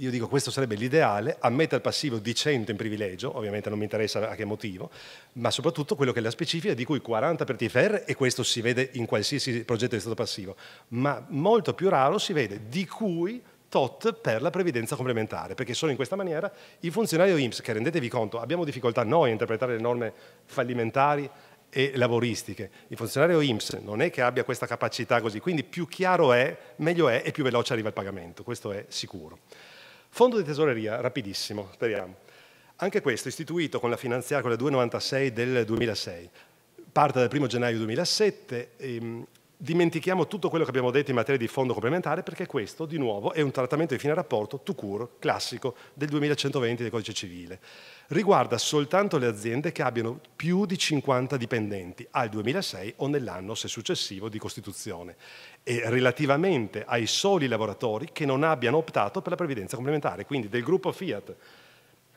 io dico questo sarebbe l'ideale, ammetta il passivo di 100 in privilegio, ovviamente non mi interessa a che motivo, ma soprattutto quello che è la specifica di cui 40 per TFR e questo si vede in qualsiasi progetto di stato passivo, ma molto più raro si vede di cui tot per la previdenza complementare, perché solo in questa maniera il funzionario IMSS, che rendetevi conto, abbiamo difficoltà noi a interpretare le norme fallimentari e lavoristiche. Il funzionario IMSS non è che abbia questa capacità così, quindi più chiaro è, meglio è e più veloce arriva il pagamento, questo è sicuro. Fondo di tesoreria, rapidissimo, speriamo. Anche questo istituito con la finanziaria, con la 296 del 2006, parte dal 1 gennaio 2007, ehm, dimentichiamo tutto quello che abbiamo detto in materia di fondo complementare perché questo di nuovo è un trattamento di fine rapporto to cure classico del 2120 del codice civile. Riguarda soltanto le aziende che abbiano più di 50 dipendenti al 2006 o nell'anno se successivo di costituzione eh, relativamente ai soli lavoratori che non abbiano optato per la previdenza complementare. Quindi del gruppo Fiat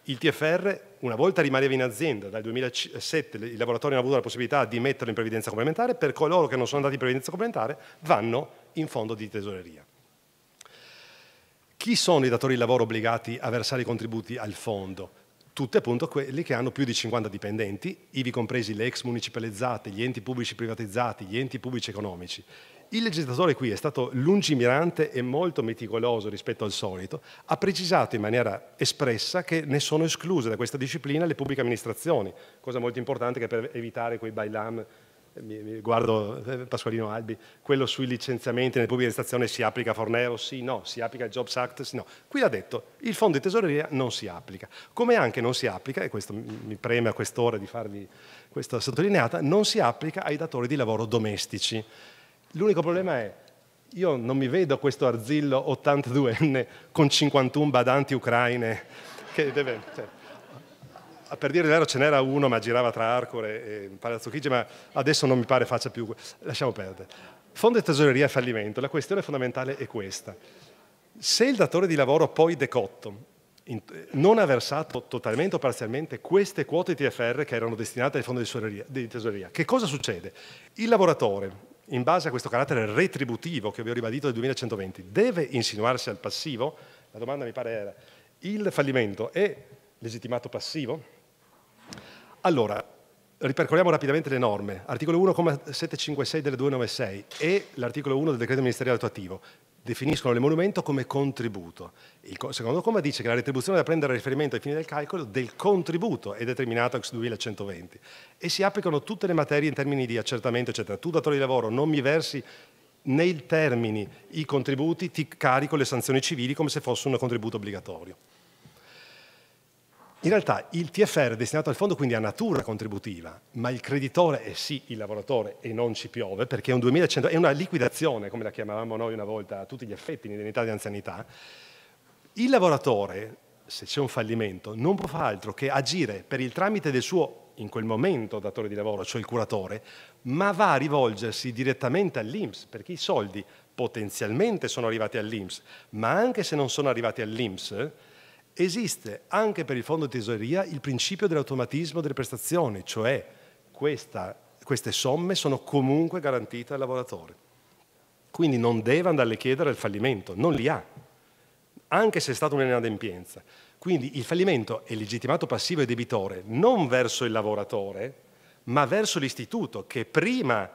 il TFR una volta rimaneva in azienda, dal 2007 i lavoratori hanno avuto la possibilità di metterlo in previdenza complementare, per coloro che non sono andati in previdenza complementare vanno in fondo di tesoreria. Chi sono i datori di lavoro obbligati a versare i contributi al fondo? Tutti appunto quelli che hanno più di 50 dipendenti, ivi compresi le ex municipalizzate, gli enti pubblici privatizzati, gli enti pubblici economici. Il legislatore qui è stato lungimirante e molto meticoloso rispetto al solito, ha precisato in maniera espressa che ne sono escluse da questa disciplina le pubbliche amministrazioni, cosa molto importante che per evitare quei bailam eh, mi guardo eh, Pasqualino Albi, quello sui licenziamenti nelle pubbliche amministrazioni si applica a Fornero? Sì, no. Si applica il Jobs Act? Sì, no. Qui ha detto, il fondo di tesoreria non si applica. Come anche non si applica, e questo mi preme a quest'ora di farvi questa sottolineata, non si applica ai datori di lavoro domestici. L'unico problema è io non mi vedo questo arzillo 82enne con 51 badanti ucraine che deve... Cioè, per dire vero ce n'era uno ma girava tra Arcore e Palazzo Chigi ma adesso non mi pare faccia più... lasciamo perdere. Fondo e tesoreria e fallimento, la questione fondamentale è questa. Se il datore di lavoro poi decotto non ha versato totalmente o parzialmente queste quote TFR che erano destinate ai fondi di tesoreria, che cosa succede? Il lavoratore in base a questo carattere retributivo che vi ho ribadito del 2120, deve insinuarsi al passivo? La domanda mi pare era, il fallimento è legittimato passivo? Allora, ripercorriamo rapidamente le norme. Articolo 1,756 delle 296 e l'articolo 1 del decreto ministeriale attuativo definiscono l'emolumento come contributo. Il secondo comma dice che la retribuzione da prendere a riferimento ai fini del calcolo del contributo è determinata ex 2120 e si applicano tutte le materie in termini di accertamento, eccetera. Tu datore di lavoro non mi versi nei termini i contributi, ti carico le sanzioni civili come se fosse un contributo obbligatorio. In realtà il TFR è destinato al fondo quindi a natura contributiva, ma il creditore è sì il lavoratore e non ci piove, perché è, un 2100, è una liquidazione, come la chiamavamo noi una volta, a tutti gli effetti, in identità di anzianità. Il lavoratore, se c'è un fallimento, non può fare altro che agire per il tramite del suo, in quel momento, datore di lavoro, cioè il curatore, ma va a rivolgersi direttamente all'IMSS, perché i soldi potenzialmente sono arrivati all'IMSS, ma anche se non sono arrivati all'IMSS, Esiste anche per il fondo di tesoreria il principio dell'automatismo delle prestazioni, cioè questa, queste somme sono comunque garantite al lavoratore. Quindi non deve andarle a chiedere il fallimento, non li ha, anche se è stata un'inadempienza. Quindi il fallimento è legittimato passivo e debitore non verso il lavoratore, ma verso l'istituto che prima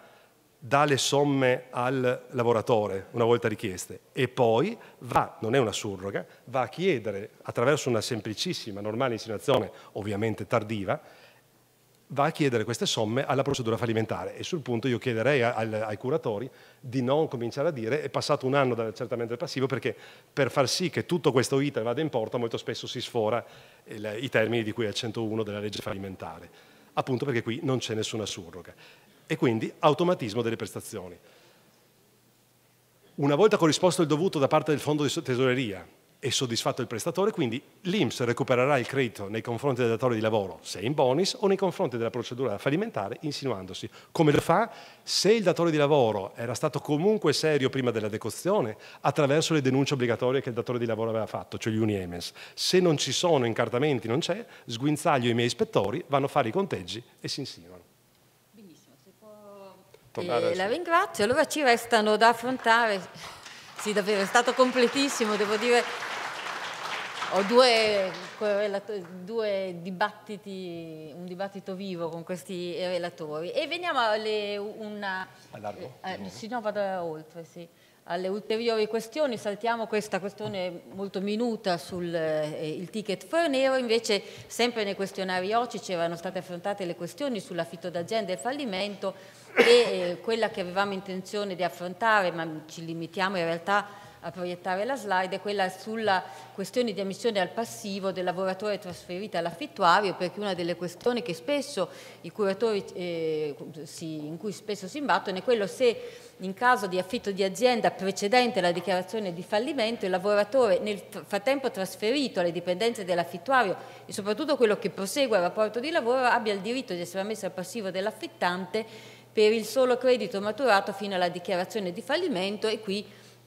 dà le somme al lavoratore una volta richieste e poi va, non è una surroga, va a chiedere attraverso una semplicissima, normale insinuazione, ovviamente tardiva, va a chiedere queste somme alla procedura fallimentare e sul punto io chiederei al, ai curatori di non cominciare a dire è passato un anno dall'accertamento del passivo perché per far sì che tutto questo iter vada in porto molto spesso si sfora il, i termini di cui è il 101 della legge fallimentare appunto perché qui non c'è nessuna surroga e quindi automatismo delle prestazioni. Una volta corrisposto il dovuto da parte del fondo di tesoreria e soddisfatto il prestatore, quindi l'IMS recupererà il credito nei confronti del datore di lavoro, se in bonus, o nei confronti della procedura fallimentare, insinuandosi. Come lo fa? Se il datore di lavoro era stato comunque serio prima della decozione, attraverso le denunce obbligatorie che il datore di lavoro aveva fatto, cioè gli uniemens. Se non ci sono incartamenti, non c'è, sguinzaglio i miei ispettori, vanno a fare i conteggi e si insinuano tornare. Certo, la ringrazio, allora ci restano da affrontare, sì davvero è stato completissimo, devo dire, ho due, due dibattiti, un dibattito vivo con questi relatori e veniamo alle, una, eh, sì, no, vado oltre, sì alle ulteriori questioni, saltiamo questa questione molto minuta sul eh, ticket fornero, invece sempre nei questionari oggi c'erano state affrontate le questioni sull'affitto d'agenda e fallimento, e eh, quella che avevamo intenzione di affrontare, ma ci limitiamo in realtà a proiettare la slide, è quella sulla questione di ammissione al passivo del lavoratore trasferito all'affittuario, perché una delle questioni curatori, eh, si, in cui spesso si imbattono è quello se in caso di affitto di azienda precedente alla dichiarazione di fallimento, il lavoratore nel frattempo trasferito alle dipendenze dell'affittuario e soprattutto quello che prosegue al rapporto di lavoro abbia il diritto di essere ammesso al passivo dell'affittante per il solo credito maturato fino alla dichiarazione di fallimento e qui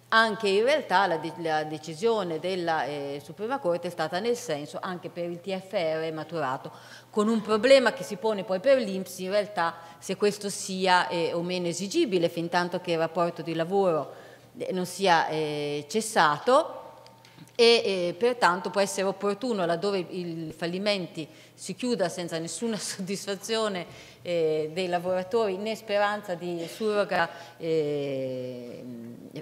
anche in realtà la, de la decisione della eh, Suprema Corte è stata nel senso anche per il TFR maturato, con un problema che si pone poi per l'Inps in realtà se questo sia eh, o meno esigibile, fin tanto che il rapporto di lavoro eh, non sia eh, cessato e eh, pertanto può essere opportuno laddove i fallimenti si chiuda senza nessuna soddisfazione eh, dei lavoratori né speranza di surroga eh,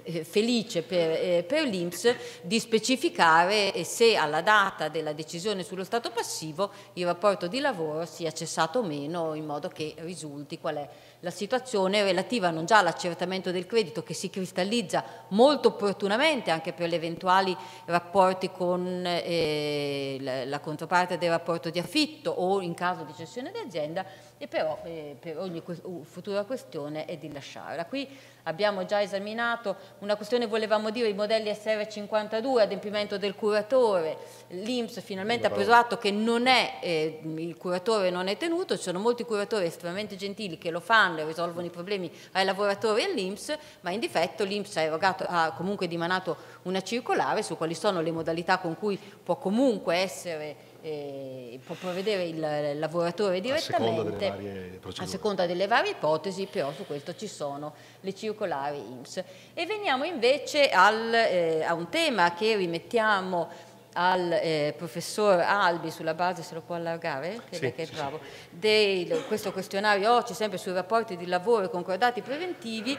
eh felice per, eh, per l'Inps di specificare eh, se alla data della decisione sullo stato passivo il rapporto di lavoro sia cessato o meno in modo che risulti qual è la situazione relativa non già all'accertamento del credito che si cristallizza molto opportunamente anche per gli eventuali rapporti con eh, la, controparte del rapporto di affitto o in caso di cessione d'azienda, e però eh, per ogni que futura questione è di lasciarla. Qui abbiamo già esaminato una questione, volevamo dire, i modelli SR52, adempimento del curatore, l'Inps finalmente ha preso atto che non è, eh, il curatore non è tenuto, ci sono molti curatori estremamente gentili che lo fanno e risolvono i problemi ai lavoratori e all'Inps, ma in difetto l'Inps ha, erogato, ha comunque dimanato una circolare su quali sono le modalità con cui può comunque essere eh, può provvedere il lavoratore direttamente a seconda, a seconda, delle varie ipotesi, però su questo ci sono le circolari IMSS. E veniamo invece al, eh, a un tema che rimettiamo al eh, professor Albi sulla base, se lo può allargare, sì, che è bravo, di questo questionario oggi sempre sui rapporti di lavoro e concordati preventivi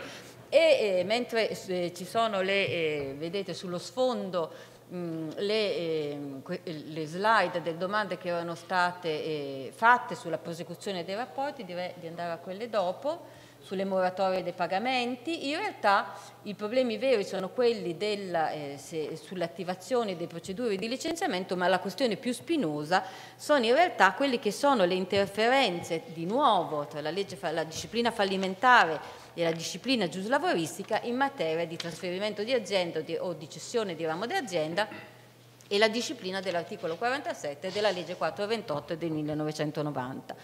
e eh, mentre eh, ci sono le, eh, vedete sullo sfondo le, eh, le, slide delle domande che erano state eh, fatte sulla prosecuzione dei rapporti, direi di andare a quelle dopo sulle moratorie dei pagamenti. In realtà i problemi veri sono quelli eh, sull'attivazione delle procedure di licenziamento, ma la questione più spinosa sono in realtà quelle che sono le interferenze di nuovo tra la, legge, la disciplina fallimentare della disciplina giuslavoristica in materia di trasferimento di azienda o di cessione di ramo di azienda e la disciplina dell'articolo 47 della legge 428 del 1990.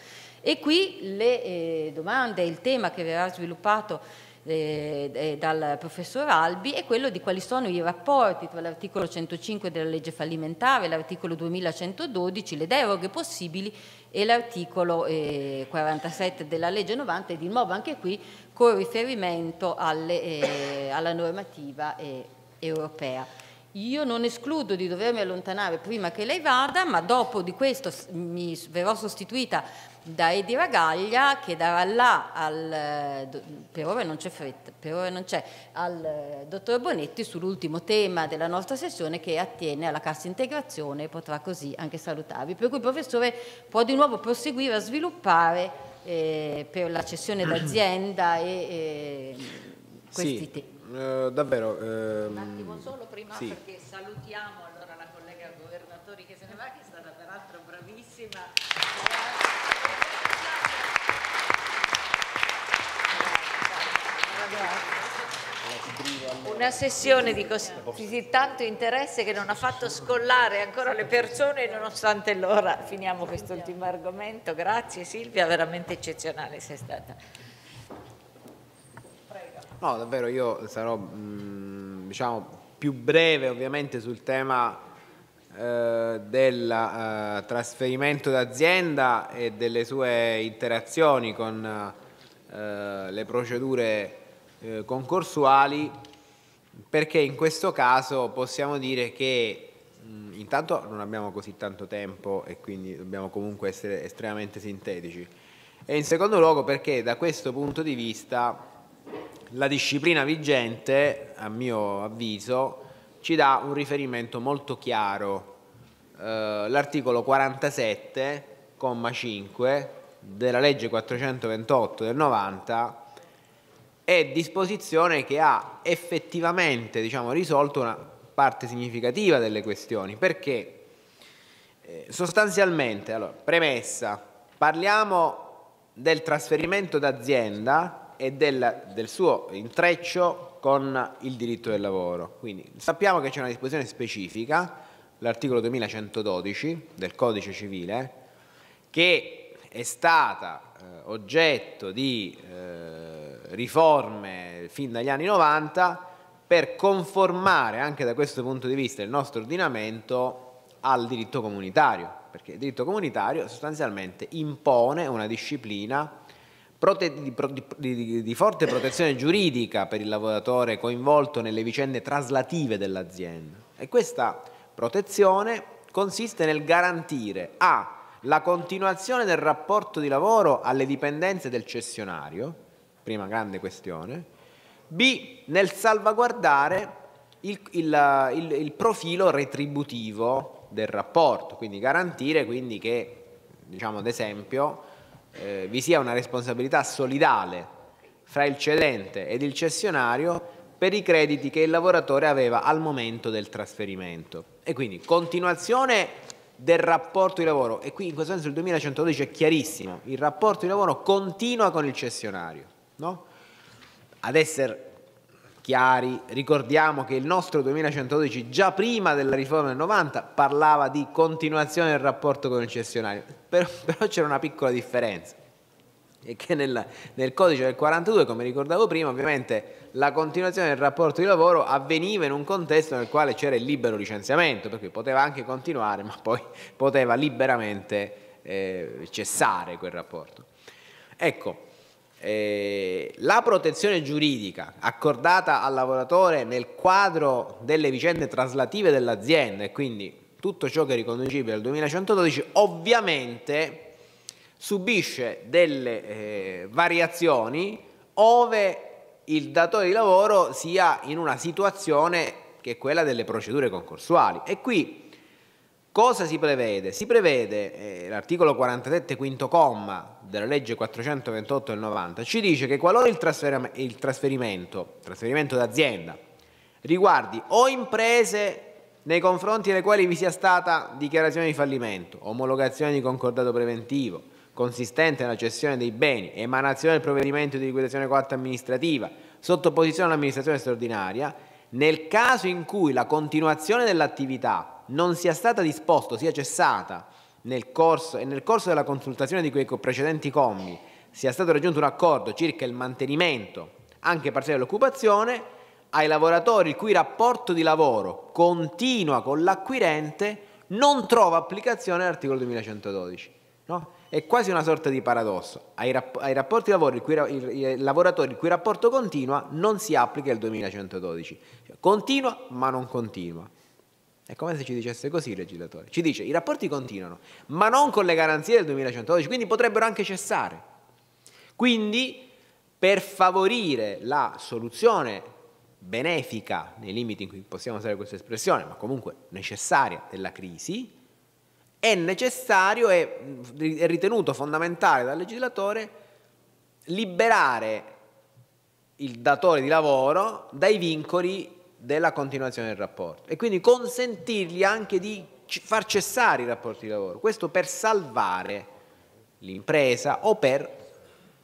E qui le eh, domande, il tema che verrà sviluppato eh, eh, dal professor Albi è quello di quali sono i rapporti tra l'articolo 105 della legge fallimentare, l'articolo 2112, le deroghe possibili e l'articolo eh, 47 della legge 90 e di nuovo anche qui con riferimento alle, eh, alla normativa eh, europea. Io non escludo di dovermi allontanare prima che lei vada, ma dopo di questo mi verrò sostituita da Edi Ragaglia che darà là al, per ora non c'è fretta, per ora non c'è, al eh, dottor Bonetti sull'ultimo tema della nostra sessione che attiene alla cassa integrazione e potrà così anche salutarvi. Per cui il professore può di nuovo proseguire a sviluppare eh, per la cessione d'azienda e, e questi sì, temi. Eh, davvero. Ehm, Un attimo solo prima sì. perché salutiamo allora la collega Governatori che se ne va che è stata peraltro bravissima. Grazie una sessione di così tanto interesse che non ha fatto scollare ancora le persone nonostante l'ora. Finiamo quest'ultimo argomento. Grazie Silvia, veramente eccezionale sei stata. No, davvero io sarò mm, diciamo, più breve ovviamente sul tema eh, del eh, trasferimento d'azienda e delle sue interazioni con eh, le procedure eh, concorsuali perché in questo caso possiamo dire che mm, intanto non abbiamo così tanto tempo e quindi dobbiamo comunque essere estremamente sintetici e in secondo luogo perché da questo punto di vista la disciplina vigente, a mio avviso, ci dà un riferimento molto chiaro. Eh, l'articolo 47, 5 della legge 428 del 90 è disposizione che ha effettivamente diciamo, risolto una parte significativa delle questioni, perché eh, sostanzialmente, allora, premessa, parliamo del trasferimento d'azienda e del, del suo intreccio con il diritto del lavoro. Quindi sappiamo che c'è una disposizione specifica, l'articolo 2112 del codice civile, che è stata eh, oggetto di eh, riforme fin dagli anni 90 per conformare anche da questo punto di vista il nostro ordinamento al diritto comunitario, perché il diritto comunitario sostanzialmente impone una disciplina di, di, di, forte protezione giuridica per il lavoratore coinvolto nelle vicende traslative dell'azienda e questa protezione consiste nel garantire a la continuazione del rapporto di lavoro alle dipendenze del cessionario prima grande questione, B nel salvaguardare il, il, il, il profilo retributivo del rapporto, quindi garantire quindi che, diciamo ad esempio, eh, vi sia una responsabilità solidale fra il cedente ed il cessionario per i crediti che il lavoratore aveva al momento del trasferimento. E quindi continuazione del rapporto di lavoro. E qui in questo senso il 2112 è chiarissimo, il rapporto di lavoro continua con il cessionario. No? Ad essere chiari, ricordiamo che il nostro 2112 già prima della riforma del 90 parlava di continuazione del rapporto con il cessionario, però, però c'era una piccola differenza e che nel, nel, codice del 42, come ricordavo prima, ovviamente la continuazione del rapporto di lavoro avveniva in un contesto nel quale c'era il libero licenziamento, perché poteva anche continuare, ma poi poteva liberamente eh, cessare quel rapporto. Ecco, eh, la protezione giuridica accordata al lavoratore nel quadro delle vicende traslative dell'azienda e quindi tutto ciò che è riconducibile al 2112 ovviamente subisce delle eh, variazioni ove il datore di lavoro sia in una situazione che è quella delle procedure concorsuali e qui Cosa si prevede? Si prevede, eh, l'articolo 47 quinto comma della legge 428 del 90, ci dice che qualora il, trasferim il trasferimento, trasferimento d'azienda riguardi o imprese nei confronti delle quali vi sia stata dichiarazione di fallimento, omologazione di concordato preventivo, consistente nella cessione dei beni, emanazione del provvedimento di liquidazione coatta amministrativa, sottoposizione all'amministrazione straordinaria, nel caso in cui la continuazione dell'attività non sia stata disposta, sia cessata nel corso e nel corso della consultazione di quei precedenti commi sia stato raggiunto un accordo circa il mantenimento anche parziale dell'occupazione, ai lavoratori il cui rapporto di lavoro continua con l'acquirente non trova applicazione l'articolo 2112. No? È quasi una sorta di paradosso. Ai, rap ai rapporti lavoro, cui ra i lavoratori il cui rapporto continua non si applica il 2112. Cioè, continua ma non continua. È come se ci dicesse così il legislatore. Ci dice i rapporti continuano, ma non con le garanzie del 2112, quindi potrebbero anche cessare. Quindi, per favorire la soluzione benefica, nei limiti in cui possiamo usare questa espressione, ma comunque necessaria della crisi, è necessario e è ritenuto fondamentale dal legislatore liberare il datore di lavoro dai vincoli della continuazione del rapporto e quindi consentirgli anche di far cessare i rapporti di lavoro, questo per salvare l'impresa o per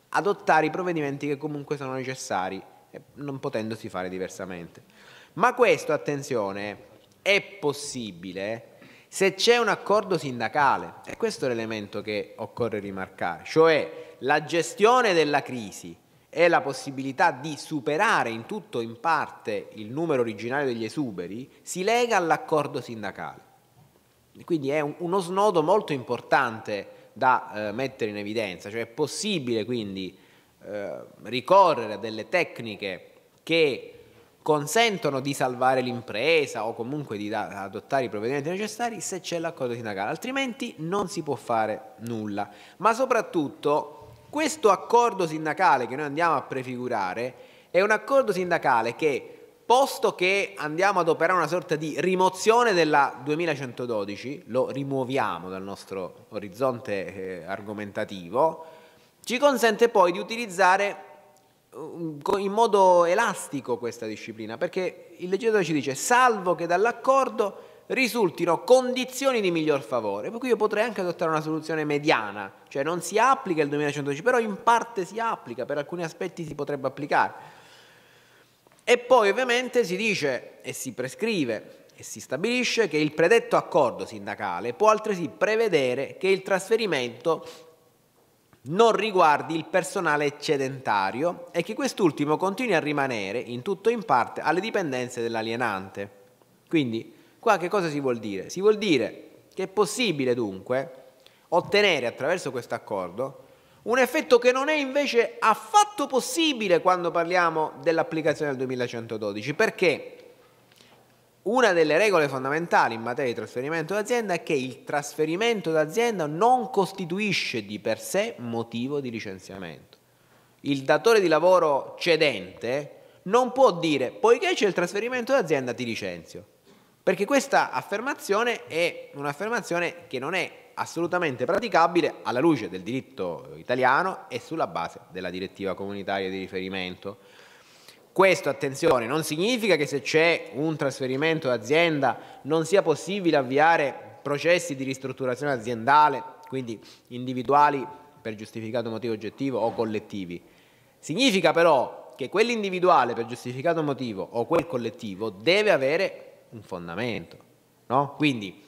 adottare i provvedimenti che comunque sono necessari, eh, non potendosi fare diversamente. Ma questo, attenzione, è possibile se c'è un accordo sindacale, e questo è l'elemento che occorre rimarcare, cioè la gestione della crisi e la possibilità di superare in tutto o in parte il numero originario degli esuberi, si lega all'accordo sindacale. Quindi è un, uno snodo molto importante da eh, mettere in evidenza, cioè è possibile quindi eh, ricorrere a delle tecniche che consentono di salvare l'impresa o comunque di adottare i provvedimenti necessari se c'è l'accordo sindacale, altrimenti non si può fare nulla. Ma soprattutto questo accordo sindacale che noi andiamo a prefigurare è un accordo sindacale che, posto che andiamo ad operare una sorta di rimozione della 2112, lo rimuoviamo dal nostro orizzonte eh, argomentativo, ci consente poi di utilizzare mm, in modo elastico questa disciplina, perché il legislatore ci dice salvo che dall'accordo risultino condizioni di miglior favore. Per cui io potrei anche adottare una soluzione mediana, cioè non si applica il 2112, però in parte si applica, per alcuni aspetti si potrebbe applicare. E poi ovviamente si dice e si prescrive e si stabilisce che il predetto accordo sindacale può altresì prevedere che il trasferimento non riguardi il personale eccedentario e che quest'ultimo continui a rimanere in tutto o in parte alle dipendenze dell'alienante. Quindi Qua che cosa si vuol dire? Si vuol dire che è possibile dunque ottenere attraverso questo accordo un effetto che non è invece affatto possibile quando parliamo dell'applicazione del 2112, perché una delle regole fondamentali in materia di trasferimento d'azienda è che il trasferimento d'azienda non costituisce di per sé motivo di licenziamento. Il datore di lavoro cedente non può dire poiché c'è il trasferimento d'azienda ti licenzio. Perché questa affermazione è un'affermazione che non è assolutamente praticabile alla luce del diritto italiano e sulla base della direttiva comunitaria di riferimento. Questo, attenzione, non significa che se c'è un trasferimento d'azienda non sia possibile avviare processi di ristrutturazione aziendale, quindi individuali per giustificato motivo oggettivo o collettivi. Significa però che quell'individuale per giustificato motivo o quel collettivo deve avere un fondamento. No? Quindi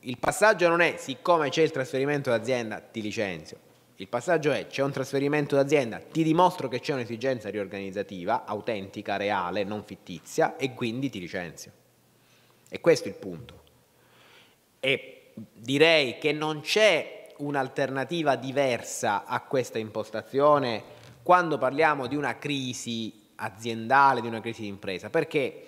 il passaggio non è siccome c'è il trasferimento d'azienda ti licenzio, il passaggio è c'è un trasferimento d'azienda, ti dimostro che c'è un'esigenza riorganizzativa autentica, reale, non fittizia e quindi ti licenzio. E questo è il punto. E direi che non c'è un'alternativa diversa a questa impostazione quando parliamo di una crisi aziendale, di una crisi di impresa, perché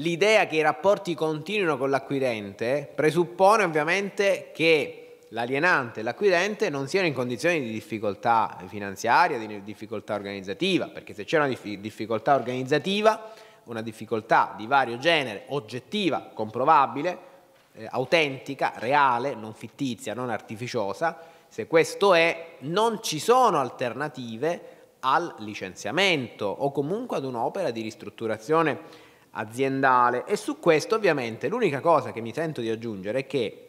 L'idea che i rapporti continuino con l'acquirente presuppone ovviamente che l'alienante e l'acquirente non siano in condizioni di difficoltà finanziaria, di difficoltà organizzativa, perché se c'è una dif difficoltà organizzativa, una difficoltà di vario genere, oggettiva, comprovabile, eh, autentica, reale, non fittizia, non artificiosa, se questo è, non ci sono alternative al licenziamento o comunque ad un'opera di ristrutturazione aziendale e su questo ovviamente l'unica cosa che mi sento di aggiungere è che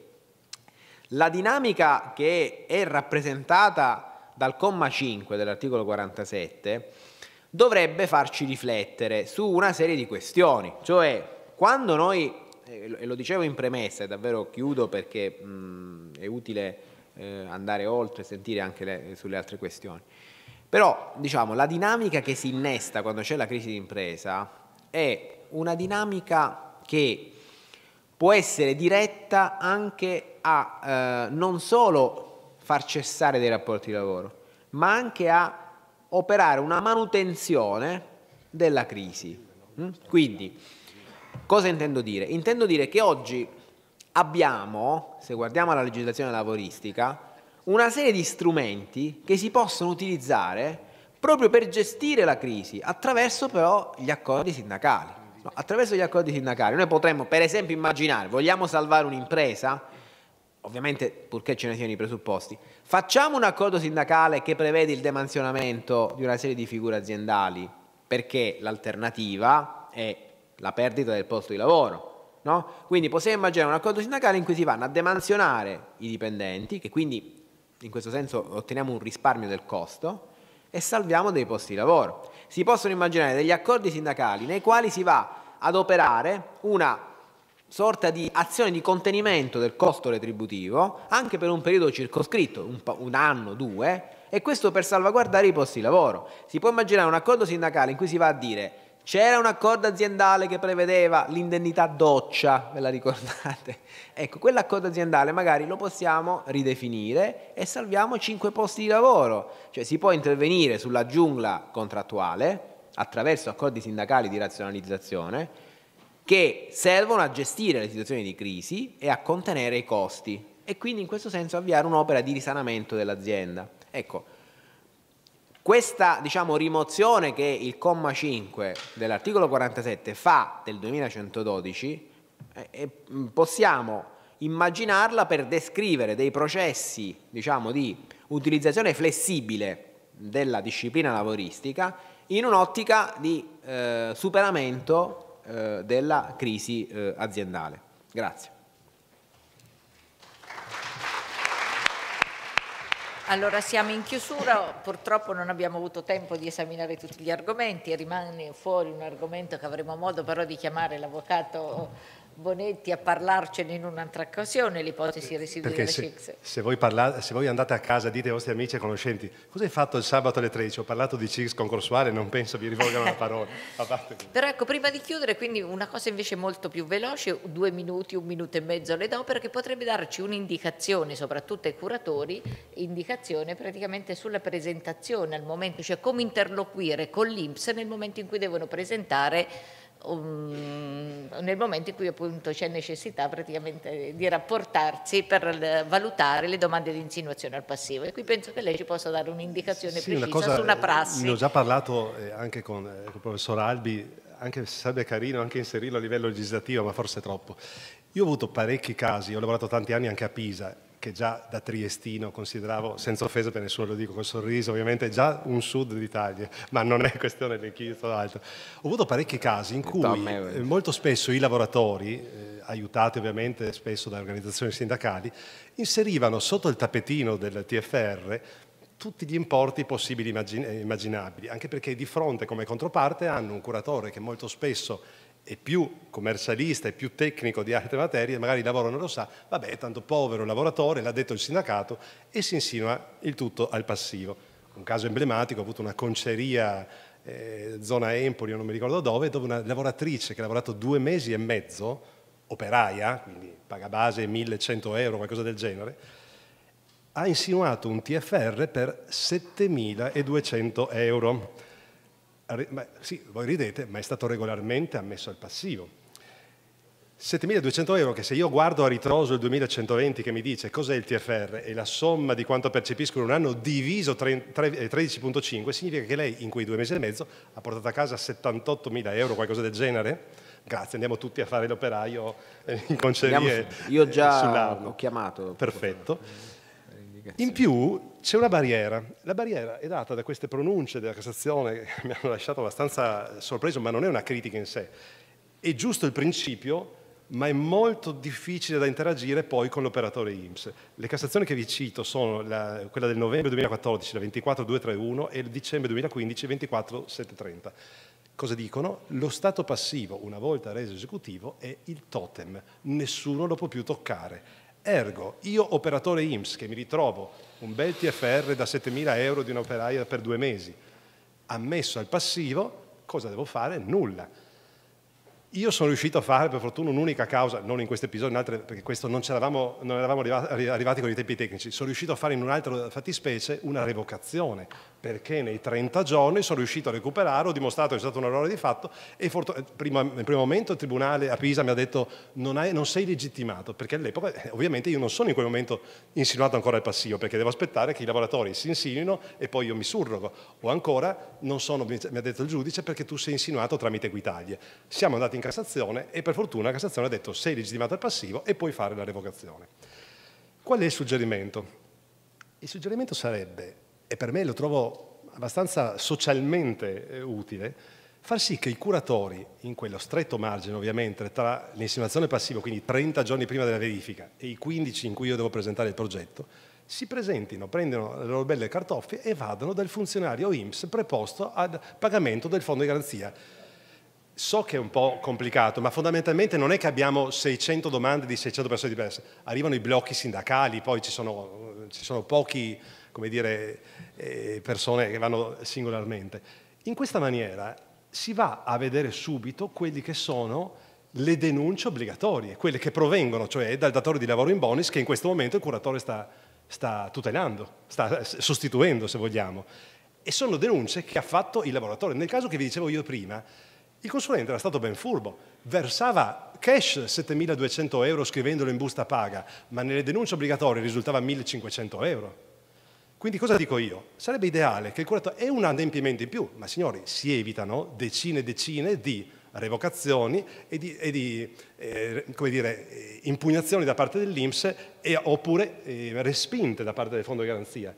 la dinamica che è rappresentata dal comma 5 dell'articolo 47 dovrebbe farci riflettere su una serie di questioni, cioè quando noi, e lo dicevo in premessa e davvero chiudo perché mh, è utile eh, andare oltre e sentire anche le, sulle altre questioni, però diciamo la dinamica che si innesta quando c'è la crisi d'impresa è una dinamica che può essere diretta anche a eh, non solo far cessare dei rapporti di lavoro, ma anche a operare una manutenzione della crisi. Mm? Quindi, cosa intendo dire? Intendo dire che oggi abbiamo, se guardiamo la legislazione lavoristica, una serie di strumenti che si possono utilizzare proprio per gestire la crisi, attraverso però gli accordi sindacali. No, attraverso gli accordi sindacali noi potremmo per esempio immaginare, vogliamo salvare un'impresa? Ovviamente purché ce ne siano i presupposti. Facciamo un accordo sindacale che prevede il demansionamento di una serie di figure aziendali perché l'alternativa è la perdita del posto di lavoro. No? Quindi possiamo immaginare un accordo sindacale in cui si vanno a demansionare i dipendenti, che quindi in questo senso otteniamo un risparmio del costo, e salviamo dei posti di lavoro si possono immaginare degli accordi sindacali nei quali si va ad operare una sorta di azione di contenimento del costo retributivo anche per un periodo circoscritto, un, un, anno, due, e questo per salvaguardare i posti di lavoro. Si può immaginare un accordo sindacale in cui si va a dire c'era un accordo aziendale che prevedeva l'indennità doccia, ve la ricordate? Ecco, quell'accordo aziendale magari lo possiamo ridefinire e salviamo 5 posti di lavoro. Cioè si può intervenire sulla giungla contrattuale attraverso accordi sindacali di razionalizzazione che servono a gestire le situazioni di crisi e a contenere i costi e quindi in questo senso avviare un'opera di risanamento dell'azienda. Ecco, questa diciamo, rimozione che il comma 5 dell'articolo 47 fa del 2112, eh, eh possiamo immaginarla per descrivere dei processi diciamo, di utilizzazione flessibile della disciplina lavoristica in un'ottica di eh, superamento eh, della crisi eh, aziendale. Grazie. Allora siamo in chiusura, purtroppo non abbiamo avuto tempo di esaminare tutti gli argomenti, rimane fuori un argomento che avremo modo però di chiamare l'avvocato Bonetti a parlarcene in un'altra occasione, l'ipotesi residuale della se, Se voi, parlate, se voi, andate a casa dite ai vostri amici e conoscenti cosa hai fatto il sabato alle 13, ho parlato di CIX concorsuale, non penso vi rivolgano la parola. Però ecco, prima di chiudere, quindi una cosa invece molto più veloce, due minuti, un minuto e mezzo alle do, perché potrebbe darci un'indicazione, soprattutto ai curatori, indicazione praticamente sulla presentazione al momento, cioè come interloquire con l'Inps nel momento in cui devono presentare Um, nel momento in cui appunto c'è necessità praticamente di rapportarsi per valutare le domande di insinuazione al passivo. E qui penso che lei ci possa dare un'indicazione sì, precisa una cosa, su una prassi. Ne ho già parlato eh, anche con, eh, con il professor Albi, anche se sarebbe carino anche inserirlo a livello legislativo, ma forse troppo. Io ho avuto parecchi casi, ho lavorato tanti anni anche a Pisa che già da triestino consideravo, senza offesa per nessuno lo dico col sorriso, ovviamente già un sud d'Italia, ma non è questione di chi o altro. Ho avuto parecchi casi in cui eh, molto spesso i lavoratori, eh, aiutati ovviamente spesso da organizzazioni sindacali, inserivano sotto il tappetino del TFR tutti gli importi possibili e eh, immaginabili, anche perché di fronte come controparte hanno un curatore che molto spesso è più commercialista e più tecnico di altre materie, magari il lavoro non lo sa, vabbè è tanto povero lavoratore, l'ha detto il sindacato e si insinua il tutto al passivo. Un caso emblematico, ho avuto una conceria eh, zona Empoli, non mi ricordo dove, dove una lavoratrice che ha lavorato due mesi e mezzo, operaia, quindi paga base 1100 euro, qualcosa del genere, ha insinuato un TFR per 7200 euro ma, sì, voi ridete, ma è stato regolarmente ammesso al passivo. 7.200 euro che se io guardo a ritroso il 2120 che mi dice cos'è il TFR e la somma di quanto percepisco in un anno diviso 13.5 eh, significa che lei in quei due mesi e mezzo ha portato a casa 78.000 euro, qualcosa del genere. Grazie, andiamo tutti a fare l'operaio eh, in concerie Io già l'ho chiamato. Perfetto. In più c'è una barriera. La barriera è data da queste pronunce della Cassazione che mi hanno lasciato abbastanza sorpreso, ma non è una critica in sé. È giusto il principio, ma è molto difficile da interagire poi con l'operatore IMSS. Le Cassazioni che vi cito sono la, quella del novembre 2014, la 24231, e il dicembre 2015, 24730. Cosa dicono? Lo stato passivo, una volta reso esecutivo, è il totem, nessuno lo può più toccare Ergo, io operatore IMSS che mi ritrovo un bel TFR da 7.000 euro di un'operaia per due mesi, ammesso al passivo, cosa devo fare? Nulla. Io sono riuscito a fare per fortuna un'unica causa, non in questo episodio, in altre, perché questo non, non eravamo arrivati, arrivati con i tempi tecnici, sono riuscito a fare in un'altra fattispecie una revocazione, perché nei 30 giorni sono riuscito a recuperare, ho dimostrato che è stato un errore di fatto e eh, prima, nel primo momento il tribunale a Pisa mi ha detto non, hai, non sei legittimato, perché all'epoca eh, ovviamente io non sono in quel momento insinuato ancora al passivo, perché devo aspettare che i lavoratori si insinuino e poi io mi surrogo, o ancora non sono, mi ha detto il giudice, perché tu sei insinuato tramite guitaglie. Siamo andati in Cassazione e per fortuna la Cassazione ha detto sei legittimato al passivo e puoi fare la revocazione. Qual è il suggerimento? Il suggerimento sarebbe e per me lo trovo abbastanza socialmente eh, utile, far sì che i curatori, in quello stretto margine ovviamente tra l'insinuazione passiva, quindi 30 giorni prima della verifica, e i 15 in cui io devo presentare il progetto, si presentino, prendono le loro belle cartoffie e vadano dal funzionario IMSS preposto al pagamento del fondo di garanzia. So che è un po' complicato, ma fondamentalmente non è che abbiamo 600 domande di 600 persone diverse. Arrivano i blocchi sindacali, poi ci sono, ci sono pochi, come dire, eh, persone che vanno singolarmente. In questa maniera si va a vedere subito quelli che sono le denunce obbligatorie, quelle che provengono, cioè dal datore di lavoro in bonus che in questo momento il curatore sta, sta tutelando, sta sostituendo se vogliamo. E sono denunce che ha fatto il lavoratore. Nel caso che vi dicevo io prima, il consulente era stato ben furbo, versava cash 7.200 euro scrivendolo in busta paga, ma nelle denunce obbligatorie risultava 1.500 euro. Quindi cosa dico io? Sarebbe ideale che il curatore è un adempimento in più, ma signori, si evitano decine e decine di revocazioni e di, e di eh, dire, eh, impugnazioni da parte dell'Inps oppure eh, respinte da parte del Fondo di Garanzia.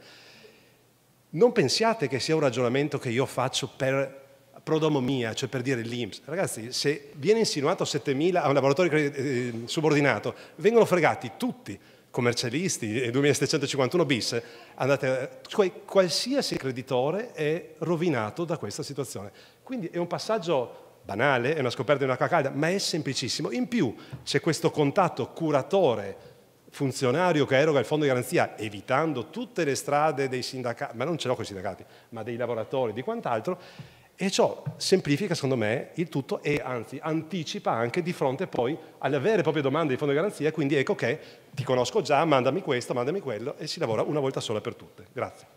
Non pensiate che sia un ragionamento che io faccio per prodomo mia, cioè per dire l'Inps. Ragazzi, se viene insinuato 7.000 a un laboratorio eh, subordinato, vengono fregati tutti commercialisti e 2751 bis, andate, qualsiasi creditore è rovinato da questa situazione. Quindi è un passaggio banale, è una scoperta di una calda, ma è semplicissimo. In più c'è questo contatto curatore funzionario che eroga il fondo di garanzia evitando tutte le strade dei sindacati, ma non ce l'ho con i sindacati, ma dei lavoratori, di quant'altro, e ciò semplifica, secondo me, il tutto e anzi anticipa anche di fronte poi alle vere e proprie domande di fondo di garanzia, quindi ecco che ti conosco già, mandami questo, mandami quello e si lavora una volta sola per tutte. Grazie.